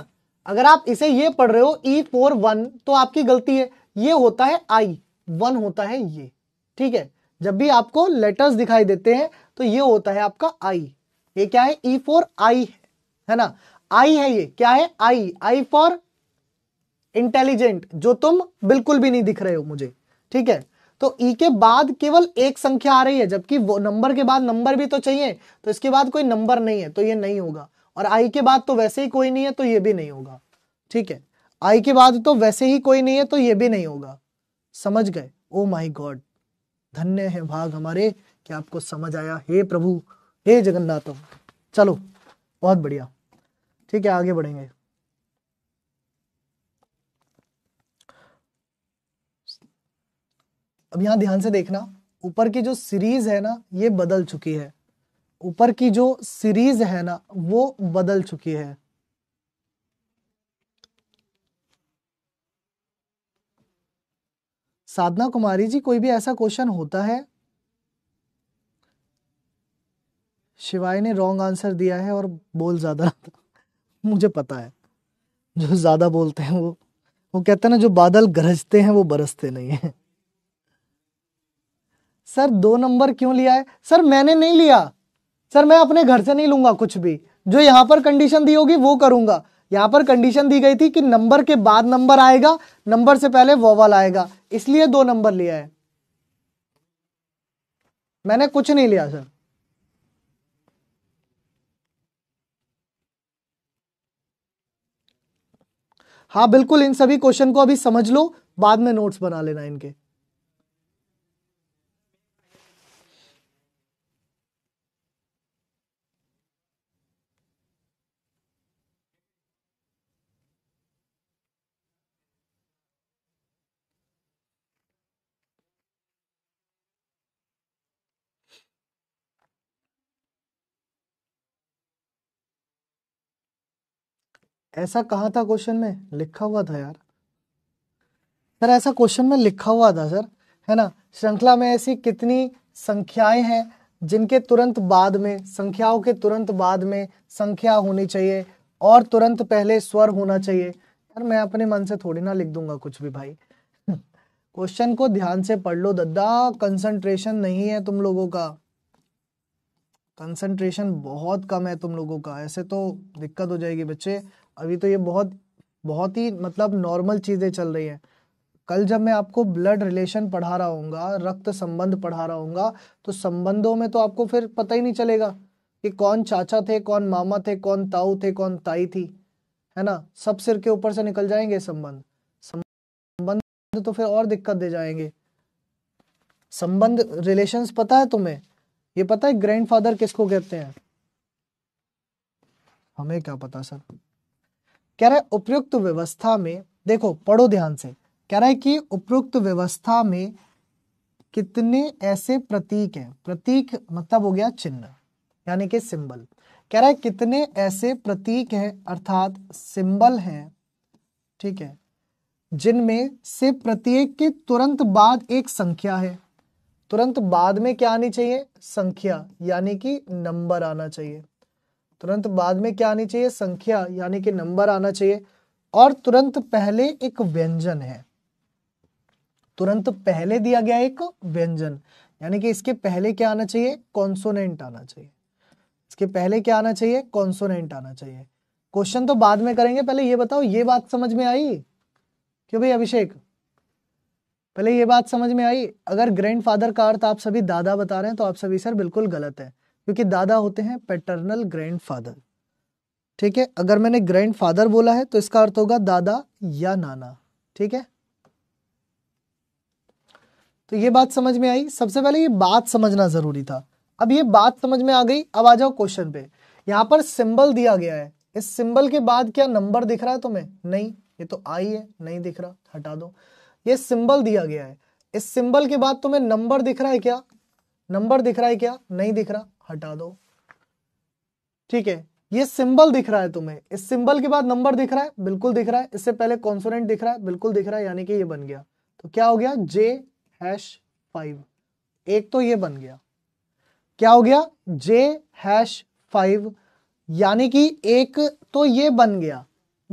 अगर आप इसे ये पढ़ रहे हो ई फोर वन तो आपकी गलती है ये होता है आई वन होता है ये ठीक है जब भी आपको लेटर्स दिखाई देते हैं तो ये होता है आपका आई ये क्या है ई फॉर आई है ना आई है ये क्या है आई आई फॉर इंटेलिजेंट जो तुम बिल्कुल भी नहीं दिख रहे हो मुझे ठीक है तो ई e के बाद केवल एक संख्या आ रही है जबकि वो नंबर के बाद नंबर भी तो चाहिए तो इसके बाद कोई नंबर नहीं है तो ये नहीं होगा और आई के बाद तो वैसे ही कोई नहीं है तो ये भी नहीं होगा ठीक है आई के बाद तो वैसे ही कोई नहीं है तो ये भी नहीं होगा समझ गए ओ माई गॉड धन्य है भाग हमारे कि आपको समझ आया हे प्रभु हे जगन्नाथम चलो बहुत बढ़िया ठीक है आगे बढ़ेंगे अब यहां ध्यान से देखना ऊपर की जो सीरीज है ना ये बदल चुकी है ऊपर की जो सीरीज है ना वो बदल चुकी है साधना कुमारी जी कोई भी ऐसा क्वेश्चन होता है शिवाय ने रॉन्ग आंसर दिया है और बोल ज़्यादा मुझे पता है जो ज़्यादा बोलते हैं वो वो कहते हैं ना जो बादल गरजते हैं वो बरसते नहीं है सर दो नंबर क्यों लिया है सर मैंने नहीं लिया सर मैं अपने घर से नहीं लूंगा कुछ भी जो यहां पर कंडीशन दी होगी वो करूंगा यहाँ पर कंडीशन दी गई थी कि नंबर के बाद नंबर आएगा नंबर से पहले वोवल आएगा इसलिए दो नंबर लिया है मैंने कुछ नहीं लिया सर हाँ बिल्कुल इन सभी क्वेश्चन को अभी समझ लो बाद में नोट्स बना लेना इनके ऐसा कहा था क्वेश्चन में लिखा हुआ था यार सर ऐसा क्वेश्चन में लिखा हुआ था सर है ना श्रृंखला में ऐसी कितनी संख्याएं हैं जिनके तुरंत बाद में संख्याओं के तुरंत बाद में संख्या होनी चाहिए और तुरंत पहले स्वर होना चाहिए यार मैं अपने मन से थोड़ी ना लिख दूंगा कुछ भी भाई क्वेश्चन को ध्यान से पढ़ लो दद्दा कंसंट्रेशन नहीं है तुम लोगों का कंसंट्रेशन बहुत कम है तुम लोगों का ऐसे तो दिक्कत हो जाएगी बच्चे अभी तो ये बहुत बहुत ही मतलब नॉर्मल चीज़ें चल रही हैं कल जब मैं आपको ब्लड रिलेशन पढ़ा रहा हूँ रक्त संबंध पढ़ा रहा हूँ तो संबंधों में तो आपको फिर पता ही नहीं चलेगा कि कौन चाचा थे कौन मामा थे कौन ताऊ थे कौन ताई थी है ना सब सिर के ऊपर से निकल जाएंगे संबंध संबंध तो फिर और दिक्कत दे जाएंगे संबंध रिलेशंस पता है तुम्हें ये पता है ग्रैंडफादर किसको कहते हैं हमें क्या पता सर कह रहा है उपयुक्त व्यवस्था में देखो पढ़ो ध्यान से कह रहा है कि उपयुक्त व्यवस्था में कितने ऐसे प्रतीक हैं प्रतीक मतलब हो गया चिन्ह यानी कि सिंबल कह रहा है कितने ऐसे प्रतीक हैं अर्थात सिंबल हैं ठीक है जिनमें से प्रत्येक के तुरंत बाद एक संख्या है तुरंत बाद में क्या आनी चाहिए संख्या यानी कि नंबर आना चाहिए तुरंत बाद में क्या आनी चाहिए संख्या यानी कि नंबर आना चाहिए और तुरंत पहले एक व्यंजन है तुरंत पहले दिया गया एक व्यंजन यानी कि इसके पहले क्या आना चाहिए कॉन्सोनेंट आना चाहिए इसके पहले क्या आना चाहिए कॉन्सोनेंट आना चाहिए क्वेश्चन तो बाद में करेंगे पहले ये बताओ ये बात समझ में आई क्यों भाई अभिषेक पहले ये बात समझ में आई अगर ग्रैंडफादर का अर्थ आप सभी दादा बता रहे हैं तो आप सभी सर बिल्कुल गलत है क्योंकि दादा होते हैं पैटर्नल ग्रैंडफादर ठीक है अगर मैंने ग्रैंडफादर बोला है तो इसका अर्थ होगा दादा या नाना ठीक है तो ये बात समझ में आई सबसे पहले ये बात समझना जरूरी था अब ये बात समझ में आ गई अब आ जाओ क्वेश्चन पे यहां पर सिंबल दिया गया है इस सिंबल के बाद क्या नंबर दिख रहा है तुम्हें नहीं ये तो आई है नहीं दिख रहा हटा दो ये सिंबल दिया गया है इस सिंबल के बाद तुम्हें नंबर दिख रहा है क्या नंबर दिख रहा है क्या नहीं दिख रहा हटा दो ठीक है ये सिंबल दिख रहा है तुम्हें इस सिंबल के बाद नंबर दिख रहा है बिल्कुल दिख रहा है इससे पहले कॉन्सोनेंट दिख रहा है बिल्कुल दिख रहा है यानी कि ये बन गया तो क्या हो गया जे हैश फाइव एक तो ये बन गया क्या हो गया जे हैश फाइव यानी कि एक तो ये बन गया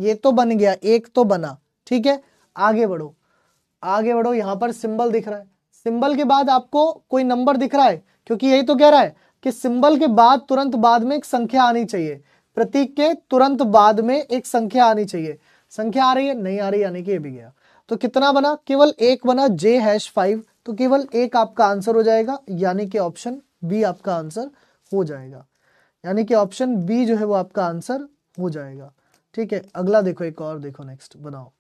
ये तो बन गया एक तो बना ठीक है आगे बढ़ो आगे बढ़ो यहां पर सिंबल दिख रहा है सिंबल के बाद आपको कोई नंबर दिख रहा है क्योंकि यही तो कह रहा है कि सिंबल के बाद तुरंत बाद में एक संख्या आनी चाहिए प्रतीक के तुरंत बाद में एक संख्या आनी चाहिए संख्या आ रही है नहीं आ रही यानी कि ये भी गया तो कितना बना केवल एक बना जे हैश फाइव तो केवल एक आपका आंसर हो जाएगा यानी कि ऑप्शन बी आपका आंसर हो जाएगा यानी कि ऑप्शन बी जो है वो आपका आंसर हो जाएगा ठीक है अगला देखो एक और देखो नेक्स्ट बनाओ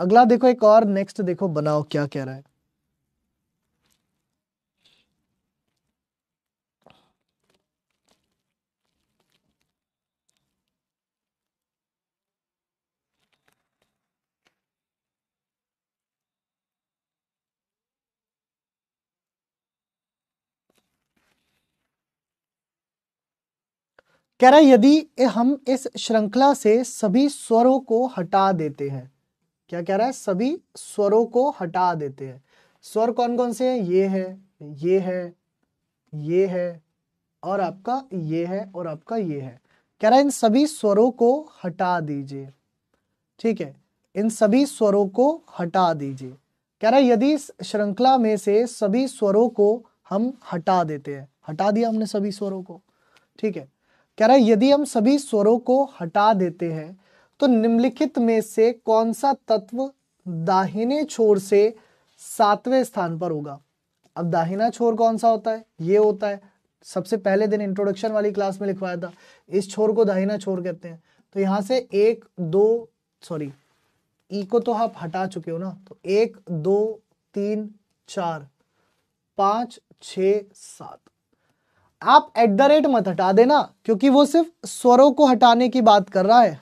अगला देखो एक और नेक्स्ट देखो बनाओ क्या कह रहा है कह रहा है यदि हम इस श्रृंखला से सभी स्वरों को हटा देते हैं क्या कह रहा है सभी स्वरों को हटा देते हैं स्वर कौन कौन से हैं ये है ये है ये है और आपका ये है और आपका ये है कह रहा है इन सभी स्वरों को हटा दीजिए ठीक है इन सभी स्वरों को हटा दीजिए कह रहा है यदि श्रृंखला में से सभी स्वरों को हम हटा देते हैं हटा दिया हमने सभी स्वरों को ठीक है कह रहा है यदि हम सभी स्वरों को हटा देते हैं तो निम्नलिखित में से कौन सा तत्व दाहिने छोर से सातवें स्थान पर होगा अब दाहिना छोर कौन सा होता है ये होता है सबसे पहले दिन इंट्रोडक्शन वाली क्लास में लिखवाया था इस छोर को दाहिना छोर कहते हैं तो यहां से एक दो सॉरी ई e को तो आप हाँ हटा चुके हो ना तो एक दो तीन चार पांच छ सात आप एट द रेट मत हटा देना क्योंकि वो सिर्फ स्वरों को हटाने की बात कर रहा है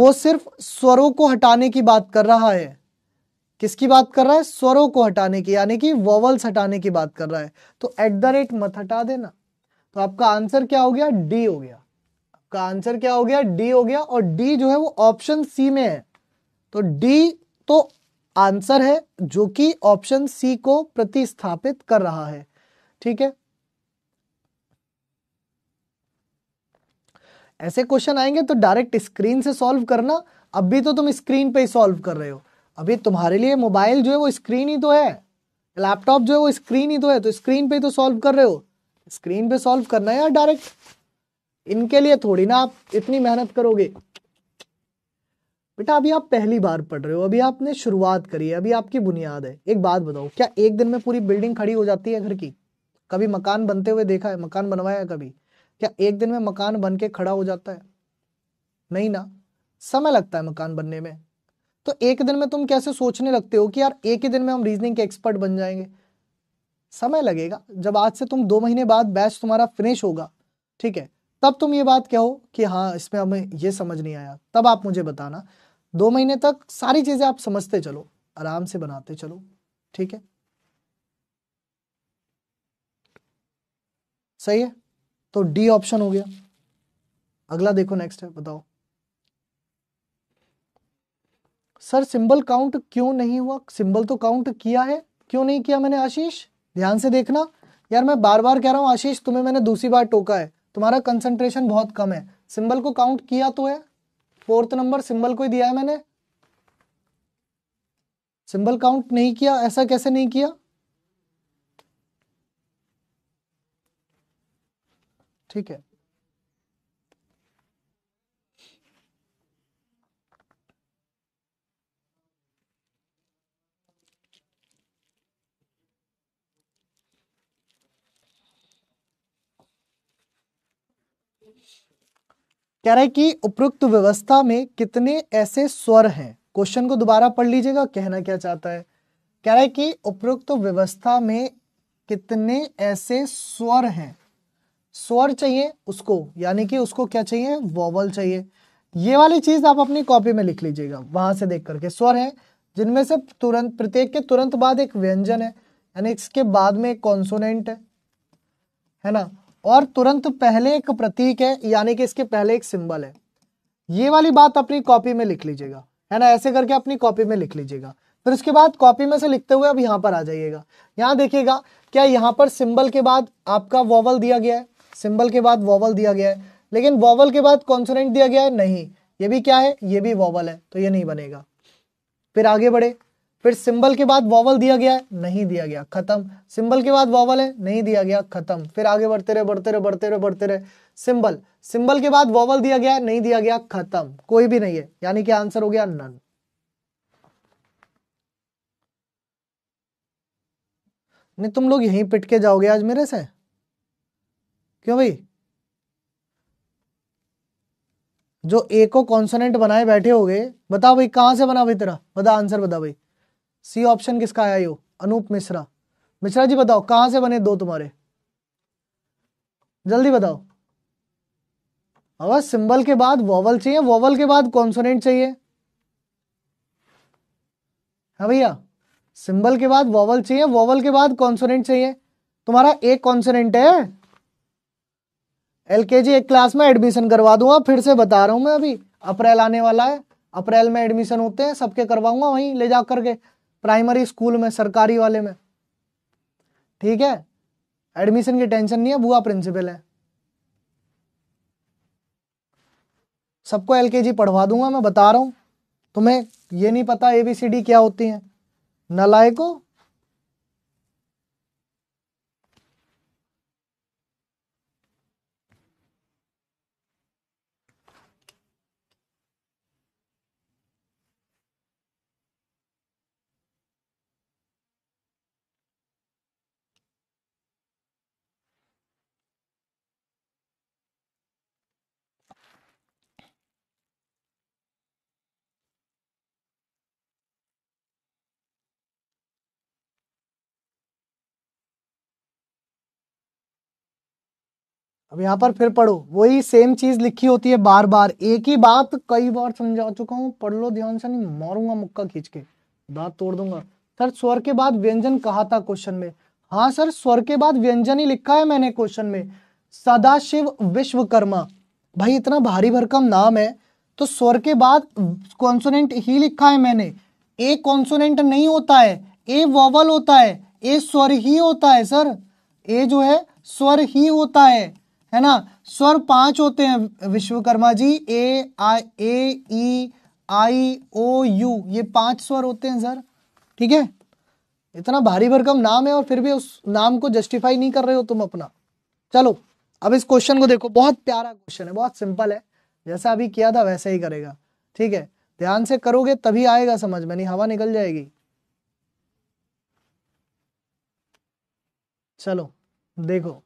वो सिर्फ स्वरों को हटाने की बात कर रहा है किसकी बात कर रहा है स्वरों को हटाने की यानी कि वॉवल्स हटाने की बात कर रहा है तो एट द रेट मत हटा देना तो आपका आंसर क्या हो गया डी हो गया आपका आंसर क्या हो गया डी हो गया और डी जो है वो ऑप्शन सी में है तो डी तो आंसर है जो कि ऑप्शन सी को प्रतिस्थापित कर रहा है ठीक है ऐसे क्वेश्चन आएंगे तो डायरेक्ट स्क्रीन से सॉल्व करना अभी तो तुम स्क्रीन पे ही सॉल्व कर रहे हो अभी तुम्हारे लिए मोबाइल जो है वो स्क्रीन ही तो है लैपटॉप जो है वो स्क्रीन ही तो है तो स्क्रीन पे ही तो सॉल्व कर रहे हो स्क्रीन पे सॉल्व करना है डायरेक्ट इनके लिए थोड़ी ना आप इतनी मेहनत करोगे बेटा अभी आप पहली बार पढ़ रहे हो अभी आपने शुरुआत करी है अभी आपकी बुनियाद है एक बात बताओ क्या एक दिन में पूरी बिल्डिंग खड़ी हो जाती है घर की कभी मकान बनते हुए देखा है मकान बनवाया कभी क्या एक दिन में मकान बन के खड़ा हो जाता है नहीं ना समय लगता है मकान बनने में तो एक दिन में तुम कैसे सोचने लगते हो कि यार एक ही दिन में हम रीजनिंग के एक्सपर्ट बन जाएंगे समय लगेगा जब आज से तुम दो महीने बाद बैच तुम्हारा फिनिश होगा ठीक है तब तुम ये बात कहो कि हाँ इसमें हमें ये समझ नहीं आया तब आप मुझे बताना दो महीने तक सारी चीजें आप समझते चलो आराम से बनाते चलो ठीक है सही है तो डी ऑप्शन हो गया अगला देखो नेक्स्ट है बताओ सर सिंबल काउंट क्यों नहीं हुआ सिंबल तो काउंट किया है क्यों नहीं किया मैंने आशीष ध्यान से देखना यार मैं बार बार कह रहा हूं आशीष तुम्हें मैंने दूसरी बार टोका है तुम्हारा कंसंट्रेशन बहुत कम है सिंबल को काउंट किया तो है फोर्थ नंबर सिंबल को ही दिया है मैंने सिंबल काउंट नहीं किया ऐसा कैसे नहीं किया ठीक है कह रहे कि उपरोक्त व्यवस्था में कितने ऐसे स्वर हैं क्वेश्चन को दोबारा पढ़ लीजिएगा कहना क्या चाहता है कह रहा है कि उपरोक्त व्यवस्था में कितने ऐसे स्वर हैं स्वर चाहिए उसको यानी कि उसको क्या चाहिए वॉवल चाहिए ये वाली चीज आप अपनी कॉपी में लिख लीजिएगा वहां से देख करके स्वर है जिनमें से तुरंत प्रत्येक के तुरंत बाद एक व्यंजन है यानी इसके बाद में एक कॉन्सोनेंट है है ना और तुरंत पहले एक प्रतीक है यानी कि इसके पहले एक सिंबल है ये वाली बात अपनी कॉपी में लिख लीजिएगा है ना ऐसे करके अपनी कॉपी में लिख लीजिएगा फिर उसके बाद कॉपी में से लिखते हुए अब यहाँ पर आ जाइएगा यहाँ देखिएगा क्या यहाँ पर सिंबल के बाद आपका वॉवल दिया गया है सिंबल के बाद वॉवल दिया गया है लेकिन वॉवल के बाद कॉन्सोनेंट दिया गया है नहीं ये भी क्या है ये भी वॉवल है तो ये नहीं बनेगा फिर आगे बढ़े फिर सिंबल के बाद वॉवल दिया गया है नहीं दिया गया खत्म सिंबल के बाद वॉवल है नहीं दिया गया खत्म फिर आगे बढ़ते रहे बढ़ते रहे बढ़ते रहे बढ़ते रहे सिंबल सिंबल के बाद वॉवल दिया गया है नहीं दिया गया खत्म कोई भी नहीं है यानी कि आंसर हो गया नन नहीं तुम लोग यहीं पिटके जाओगे आज मेरे से क्यों भाई जो ए को कॉन्सोनेंट बनाए बैठे हो गए बताओ भाई कहां से बना भाई तेरा बता आंसर बता भाई सी ऑप्शन किसका आया यो अनूप मिश्रा मिश्रा जी बताओ कहां से बने दो तुम्हारे जल्दी बताओ अब सिंबल के बाद वॉवल चाहिए वॉवल के बाद कॉन्सोनेंट चाहिए हाँ भैया सिंबल के बाद वॉवल चाहिए वॉवल के बाद कॉन्सोनेंट चाहिए तुम्हारा एक कॉन्सोनेंट है एल के जी एक क्लास में एडमिशन करवा दूंगा फिर से बता रहा हूँ मैं अभी अप्रैल आने वाला है अप्रैल में एडमिशन होते हैं सबके करवाऊंगा वहीं ले जा करके प्राइमरी स्कूल में सरकारी वाले में ठीक है एडमिशन की टेंशन नहीं है बुआ प्रिंसिपल है सबको एलकेजी पढ़वा दूंगा मैं बता रहा हूं तुम्हें ये नहीं पता एबीसीडी क्या होती है नलायकों अब यहाँ पर फिर पढ़ो वही सेम चीज लिखी होती है बार बार एक ही बात कई बार समझा चुका हूँ पढ़ लो ध्यान से नहीं मारूंगा मुक्का खींच के दांत तोड़ दूंगा सर स्वर के बाद व्यंजन कहा था क्वेश्चन में हाँ सर स्वर के बाद व्यंजन ही लिखा है मैंने क्वेश्चन में सदाशिव विश्वकर्मा भाई इतना भारी भरकम नाम है तो स्वर के बाद कॉन्सोनेंट ही लिखा है मैंने ए कॉन्सोनेंट नहीं होता है ए वॉवल होता है ए स्वर ही होता है सर ए जो है स्वर ही होता है है ना स्वर पांच होते हैं विश्वकर्मा जी ए आई ए ई आई ओ यू ये पांच स्वर होते हैं सर ठीक है इतना भारी भरकम नाम है और फिर भी उस नाम को जस्टिफाई नहीं कर रहे हो तुम अपना चलो अब इस क्वेश्चन को देखो बहुत प्यारा क्वेश्चन है बहुत सिंपल है जैसा अभी किया था वैसा ही करेगा ठीक है ध्यान से करोगे तभी आएगा समझ में नहीं हवा निकल जाएगी चलो देखो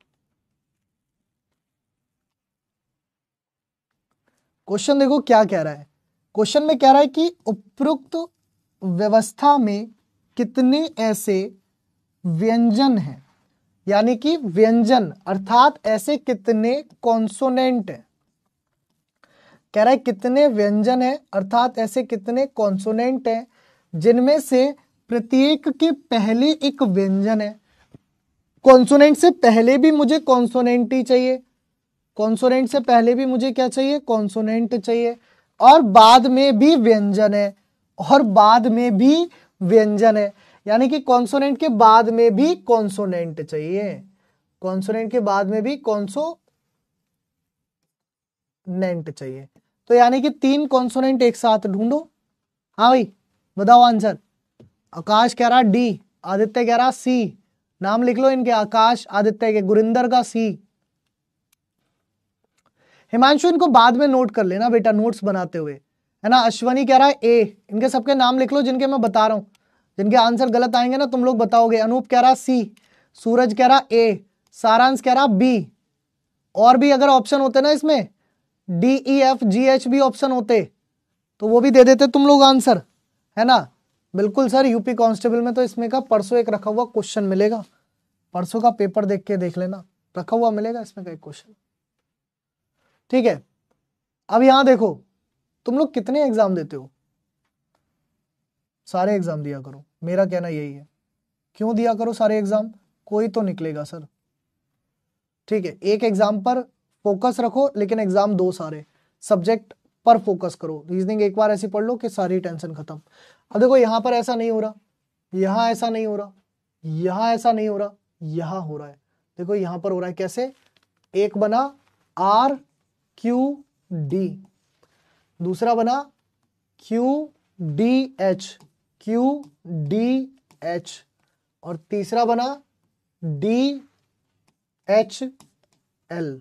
क्वेश्चन देखो क्या कह रहा है क्वेश्चन में कह रहा है कि उपरोक्त व्यवस्था में कितने ऐसे व्यंजन हैं यानी कि व्यंजन अर्थात ऐसे कितने कॉन्सोनेंट है कह रहा है कितने व्यंजन है अर्थात ऐसे कितने कॉन्सोनेंट है जिनमें से प्रत्येक के पहले एक व्यंजन है कॉन्सोनेंट से पहले भी मुझे कॉन्सोनेंट ही चाहिए कॉन्सोनेंट से पहले भी मुझे क्या चाहिए कॉन्सोनेंट चाहिए और बाद में भी व्यंजन है और बाद में भी व्यंजन है यानी कि कॉन्सोनेंट के बाद में भी कॉन्सोनेंट चाहिए कॉन्सोनेंट के बाद में भी कॉन्सोनेंट चाहिए तो यानी कि तीन कॉन्सोनेंट एक साथ ढूंढो हाँ भाई बताओ आंसर आकाश कह रहा डी आदित्य कह रहा सी नाम लिख लो इनके आकाश आदित्य के गुरिंदर का सी हिमांशु इनको बाद में नोट कर लेना बेटा नोट्स बनाते हुए है ना अश्वनी कह रहा है ए इनके सबके नाम लिख लो जिनके मैं बता रहा हूँ जिनके आंसर गलत आएंगे ना तुम लोग बताओगे अनूप कह रहा सी सूरज कह रहा ए सारांश कह रहा बी और भी अगर ऑप्शन होते ना इसमें D E F G H भी ऑप्शन होते तो वो भी दे देते तुम लोग आंसर है ना बिल्कुल सर यूपी कांस्टेबल में तो इसमें का परसों एक रखा हुआ क्वेश्चन मिलेगा परसों का पेपर देख के देख लेना रखा हुआ मिलेगा इसमें का एक क्वेश्चन ठीक है अब यहां देखो तुम लोग कितने एग्जाम देते हो सारे एग्जाम दिया करो मेरा कहना यही है क्यों दिया करो सारे एग्जाम कोई तो निकलेगा सर ठीक है एक एग्जाम पर फोकस रखो लेकिन एग्जाम दो सारे सब्जेक्ट पर फोकस करो रीजनिंग एक बार ऐसी पढ़ लो कि सारी टेंशन खत्म अब देखो यहां पर ऐसा नहीं हो रहा यहां ऐसा नहीं हो रहा यहां ऐसा नहीं हो रहा यहां हो रहा है देखो यहां पर हो रहा है कैसे एक बना आर क्यू डी दूसरा बना Q D H Q D H और तीसरा बना डी एच एल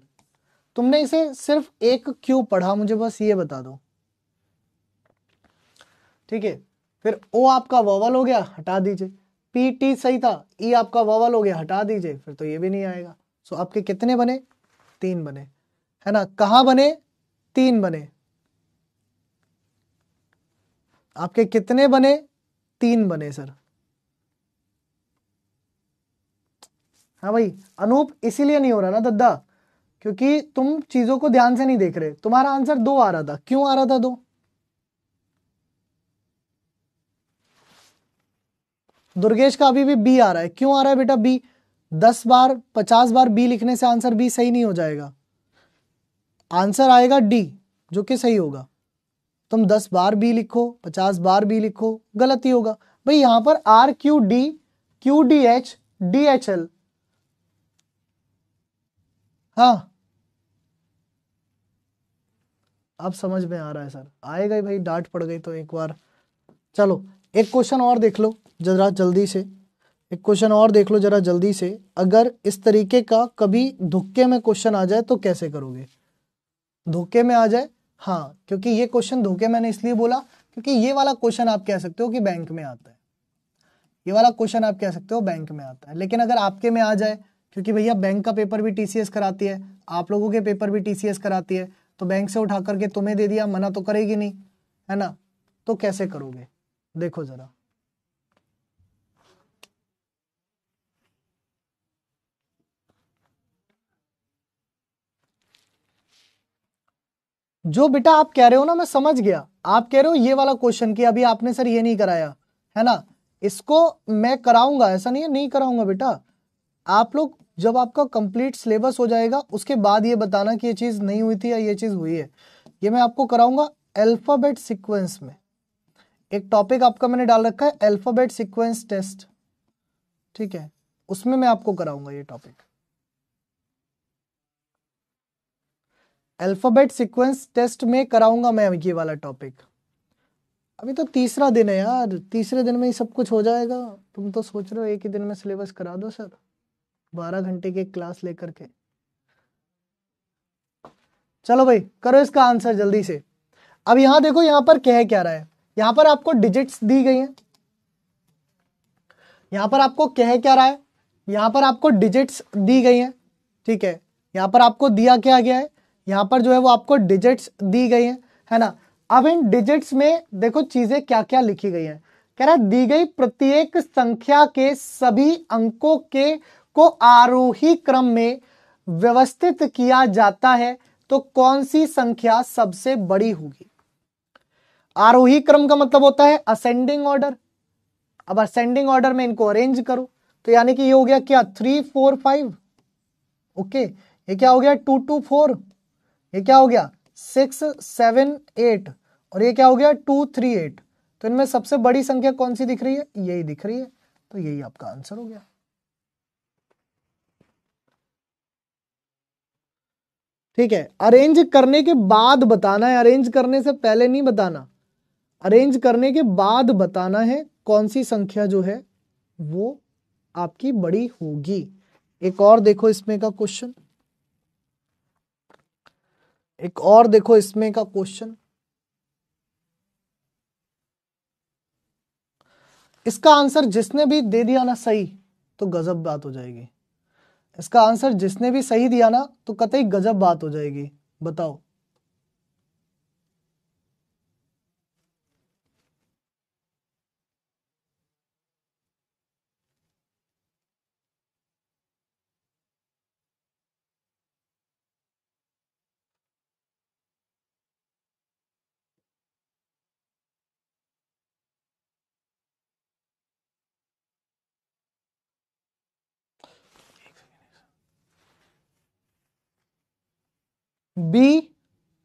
तुमने इसे सिर्फ एक क्यू पढ़ा मुझे बस ये बता दो ठीक है फिर ओ आपका वॉवल हो गया हटा दीजिए पी टी सही था ई e आपका वॉवल हो गया हटा दीजिए फिर तो ये भी नहीं आएगा सो आपके कितने बने तीन बने है ना कहा बने तीन बने आपके कितने बने तीन बने सर हाँ भाई अनूप इसीलिए नहीं हो रहा ना दद्दा क्योंकि तुम चीजों को ध्यान से नहीं देख रहे तुम्हारा आंसर दो आ रहा था क्यों आ रहा था दो दुर्गेश का अभी भी बी आ रहा है क्यों आ रहा है बेटा बी दस बार पचास बार बी लिखने से आंसर बी सही नहीं हो जाएगा आंसर आएगा डी जो कि सही होगा तुम दस बार बी लिखो पचास बार बी लिखो गलत ही होगा भाई यहां पर R Q D Q D H D H L हाँ अब समझ में आ रहा है सर आएगा ही भाई डांट पड़ गई तो एक बार चलो एक क्वेश्चन और देख लो जरा जल्दी से एक क्वेश्चन और देख लो जरा जल्दी से अगर इस तरीके का कभी धुक्के में क्वेश्चन आ जाए तो कैसे करोगे धोखे में आ जाए हाँ क्योंकि ये क्वेश्चन धोखे मैंने इसलिए बोला क्योंकि ये वाला क्वेश्चन आप कह सकते हो कि बैंक में आता है ये वाला क्वेश्चन आप कह सकते हो बैंक में आता है लेकिन अगर आपके में आ जाए क्योंकि भैया बैंक का पेपर भी टीसीएस कराती है आप लोगों के पेपर भी टीसीएस कराती है तो बैंक से उठा करके तुम्हें दे दिया मना तो करेगी नहीं है ना तो कैसे करोगे देखो जरा जो बेटा आप कह रहे हो ना मैं समझ गया आप कह रहे हो ये वाला क्वेश्चन कि अभी आपने सर ये नहीं कराया है ना इसको मैं कराऊंगा ऐसा नहीं है नहीं कराऊंगा बेटा आप लोग जब आपका कंप्लीट सिलेबस हो जाएगा उसके बाद ये बताना कि ये चीज नहीं हुई थी या ये चीज हुई है ये मैं आपको कराऊंगा अल्फाबेट सीक्वेंस में एक टॉपिक आपका मैंने डाल रखा है अल्फाबेट सीक्वेंस टेस्ट ठीक है उसमें मैं आपको कराऊंगा ये टॉपिक अल्फ़ाबेट सीक्वेंस टेस्ट में कराऊंगा मैं ये वाला टॉपिक अभी तो तीसरा दिन है यार तीसरे दिन में ही सब कुछ हो जाएगा तुम तो सोच रहे हो एक ही दिन में सिलेबस करा दो सर बारह घंटे की क्लास लेकर के चलो भाई करो इसका आंसर जल्दी से अब यहां देखो यहां पर कह क्या रहा है यहां पर आपको डिजिट्स दी गई हैं यहां पर आपको कह क्या रहा है यहां पर आपको डिजिट्स दी गई हैं ठीक है यहां पर आपको दिया क्या गया है यहाँ पर जो है वो आपको डिजिट्स दी गई हैं है ना अब इन डिजिट्स में देखो चीज़ें क्या क्या लिखी गई हैं कह रहा दी गई प्रत्येक संख्या के सभी अंकों के को आरोही क्रम में व्यवस्थित किया जाता है तो कौन सी संख्या सबसे बड़ी होगी आरोही क्रम का मतलब होता है असेंडिंग ऑर्डर अब असेंडिंग ऑर्डर में इनको अरेंज करो तो यानी कि ये हो गया क्या थ्री फोर फाइव ओके ये क्या हो गया टू टू फोर ये क्या हो गया सिक्स सेवन एट और ये क्या हो गया टू थ्री एट तो इनमें सबसे बड़ी संख्या कौन सी दिख रही है यही दिख रही है तो यही आपका आंसर हो गया ठीक है अरेंज करने के बाद बताना है अरेंज करने से पहले नहीं बताना अरेंज करने के बाद बताना है कौन सी संख्या जो है वो आपकी बड़ी होगी एक और देखो इसमें का क्वेश्चन एक और देखो इसमें का क्वेश्चन इसका आंसर जिसने भी दे दिया ना सही तो गजब बात हो जाएगी इसका आंसर जिसने भी सही दिया ना तो कतई गजब बात हो जाएगी बताओ बी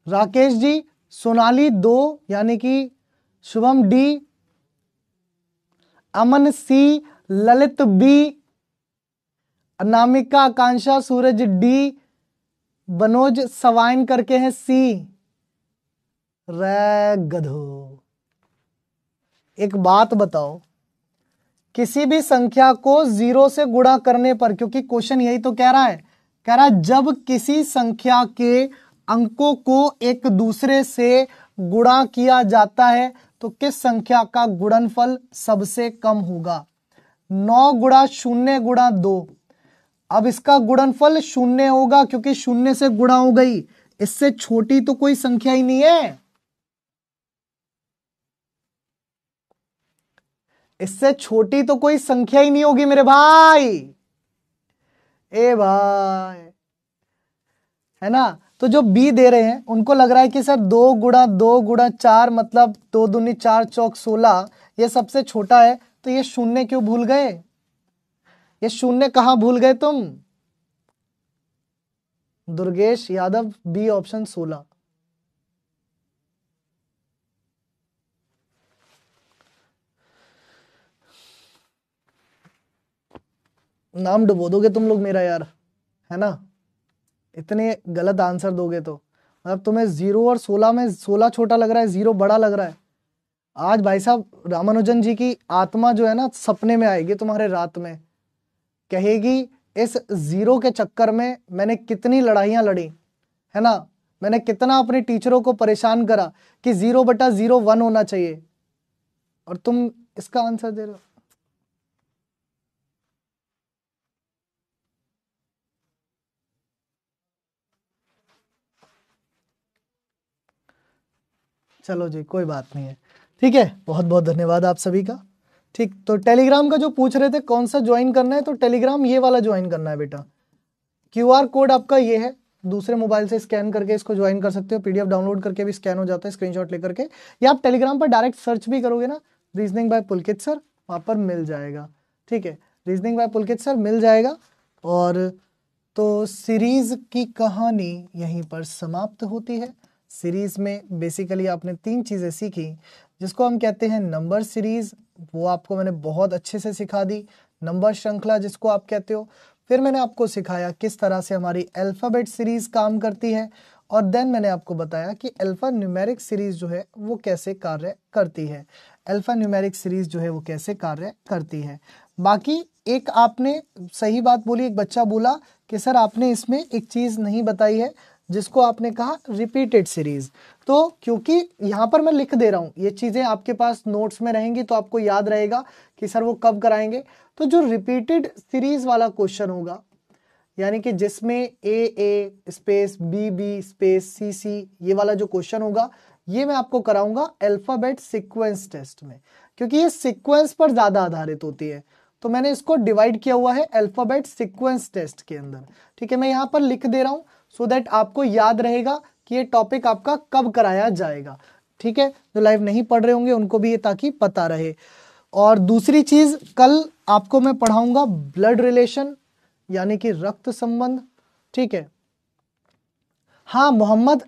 राकेश जी सोनाली दो यानी कि Shubham D Aman C Lalit B Anamika Akanksha Suraj D Banoj सवाइन करके हैं सी रे गधो एक बात बताओ किसी भी संख्या को जीरो से गुणा करने पर क्योंकि क्वेश्चन यही तो कह रहा है कह रहा जब किसी संख्या के अंकों को एक दूसरे से गुणा किया जाता है तो किस संख्या का गुणनफल सबसे कम होगा नौ गुणा शून्य गुणा दो अब इसका गुणनफल शून्य होगा क्योंकि शून्य से गुणा हो गई इससे छोटी तो कोई संख्या ही नहीं है इससे छोटी तो कोई संख्या ही नहीं होगी मेरे भाई ए भाई है ना तो जो बी दे रहे हैं उनको लग रहा है कि सर दो गुड़ा दो गुड़ा चार मतलब दो दूनी चार चौक सोलह ये सबसे छोटा है तो ये शून्य क्यों भूल गए ये शून्य कहाँ भूल गए तुम दुर्गेश यादव बी ऑप्शन सोलह नाम डुबो दोगे तुम लोग मेरा यार है ना इतने गलत आंसर दोगे तो मतलब तुम्हें जीरो और सोलह में सोलह छोटा लग रहा है जीरो बड़ा लग रहा है आज भाई साहब रामानुजन जी की आत्मा जो है ना सपने में आएगी तुम्हारे रात में कहेगी इस जीरो के चक्कर में मैंने कितनी लड़ाइयाँ लड़ी है ना मैंने कितना अपने टीचरों को परेशान करा कि जीरो बटा जीरो वन होना चाहिए और तुम इसका आंसर दे रहे हो चलो जी कोई बात नहीं है ठीक है बहुत बहुत धन्यवाद आप सभी का ठीक तो टेलीग्राम का जो पूछ रहे थे कौन सा ज्वाइन करना है तो टेलीग्राम ये वाला ज्वाइन करना है बेटा क्यू कोड आपका ये है दूसरे मोबाइल से स्कैन करके इसको ज्वाइन कर सकते हो पीडीएफ डाउनलोड करके भी स्कैन हो जाता है स्क्रीनशॉट लेकर के या आप टेलीग्राम पर डायरेक्ट सर्च भी करोगे ना रीजनिंग बाय पुलकित सर वहाँ पर मिल जाएगा ठीक है रीजनिंग बाय पुलकित सर मिल जाएगा और तो सीरीज की कहानी यहीं पर समाप्त होती है सीरीज़ में बेसिकली आपने तीन चीज़ें सीखी जिसको हम कहते हैं नंबर सीरीज़ वो आपको मैंने बहुत अच्छे से सिखा दी नंबर श्रृंखला जिसको आप कहते हो फिर मैंने आपको सिखाया किस तरह से हमारी अल्फ़ाबेट सीरीज़ काम करती है और देन मैंने आपको बताया कि अल्फ़ा न्यूमेरिक सीरीज़ जो है वो कैसे कार्य करती है अल्फ़ा न्यूमेरिक सीरीज़ जो है वो कैसे कार्य करती है बाकी एक आपने सही बात बोली एक बच्चा बोला कि सर आपने इसमें एक चीज़ नहीं बताई है जिसको आपने कहा रिपीटेड सीरीज तो क्योंकि यहाँ पर मैं लिख दे रहा हूँ ये चीज़ें आपके पास नोट्स में रहेंगी तो आपको याद रहेगा कि सर वो कब कराएंगे तो जो रिपीटेड सीरीज वाला क्वेश्चन होगा यानी कि जिसमें A A space B B space C C ये वाला जो क्वेश्चन होगा ये मैं आपको कराऊंगा अल्फ़ाबेट सिक्वेंस टेस्ट में क्योंकि ये सिक्वेंस पर ज़्यादा आधारित होती है तो मैंने इसको डिवाइड किया हुआ है अल्फ़ाबेट सिक्वेंस टेस्ट के अंदर ठीक है मैं यहाँ पर लिख दे रहा हूँ सो so दैट आपको याद रहेगा कि ये टॉपिक आपका कब कराया जाएगा ठीक है जो लाइव नहीं पढ़ रहे होंगे उनको भी ये ताकि पता रहे और दूसरी चीज कल आपको मैं पढ़ाऊंगा ब्लड रिलेशन यानी कि रक्त संबंध ठीक है हाँ मोहम्मद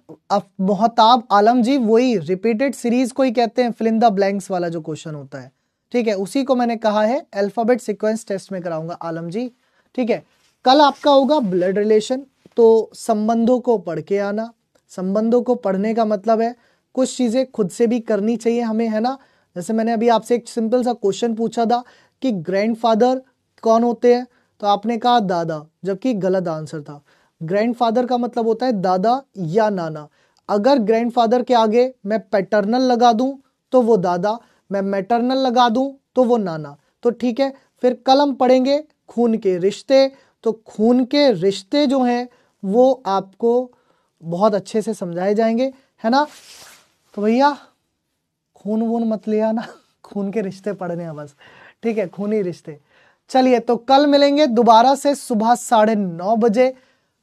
मोहताब आलम जी वही रिपीटेड सीरीज को ही कहते हैं फिलिंदा द ब्लैंक्स वाला जो क्वेश्चन होता है ठीक है उसी को मैंने कहा है अल्फाबेट सीक्वेंस टेस्ट में कराऊंगा आलम जी ठीक है कल आपका होगा ब्लड रिलेशन तो संबंधों को पढ़ के आना संबंधों को पढ़ने का मतलब है कुछ चीज़ें खुद से भी करनी चाहिए हमें है ना जैसे मैंने अभी आपसे एक सिंपल सा क्वेश्चन पूछा था कि ग्रैंडफादर कौन होते हैं तो आपने कहा दादा जबकि गलत आंसर था ग्रैंडफादर का मतलब होता है दादा या नाना अगर ग्रैंडफादर के आगे मैं पैटर्नल लगा दूं तो वो दादा मैं मैटर्नल लगा दूं तो वो नाना तो ठीक है फिर कलम पढ़ेंगे खून के रिश्ते तो खून के रिश्ते जो हैं वो आपको बहुत अच्छे से समझाए जाएंगे है ना तो भैया खून वून मत लिया ना खून के रिश्ते पढ़ने हैं बस ठीक है खूनी रिश्ते चलिए तो कल मिलेंगे दोबारा से सुबह साढ़े नौ बजे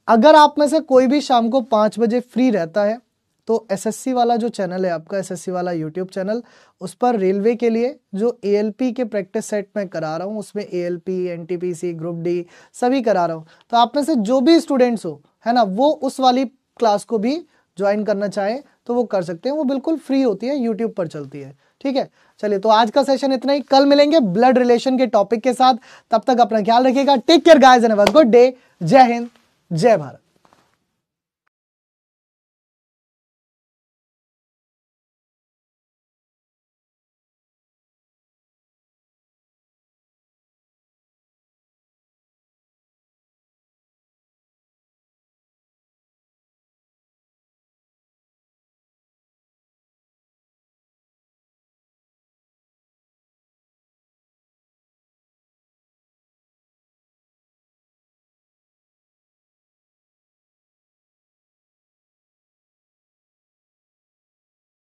अगर आप में से कोई भी शाम को पाँच बजे फ्री रहता है तो एसएससी वाला जो चैनल है आपका एसएससी वाला यूट्यूब चैनल उस पर रेलवे के लिए जो एएलपी के प्रैक्टिस सेट में करा रहा हूँ उसमें एएलपी एनटीपीसी ग्रुप डी सभी करा रहा हूँ तो आप में से जो भी स्टूडेंट्स हो है ना वो उस वाली क्लास को भी ज्वाइन करना चाहें तो वो कर सकते हैं वो बिल्कुल फ्री होती है यूट्यूब पर चलती है ठीक है चलिए तो आज का सेशन इतना ही कल मिलेंगे ब्लड रिलेशन के टॉपिक के साथ तब तक अपना ख्याल रखिएगा take care guys and a good day जय हिंद जय भारत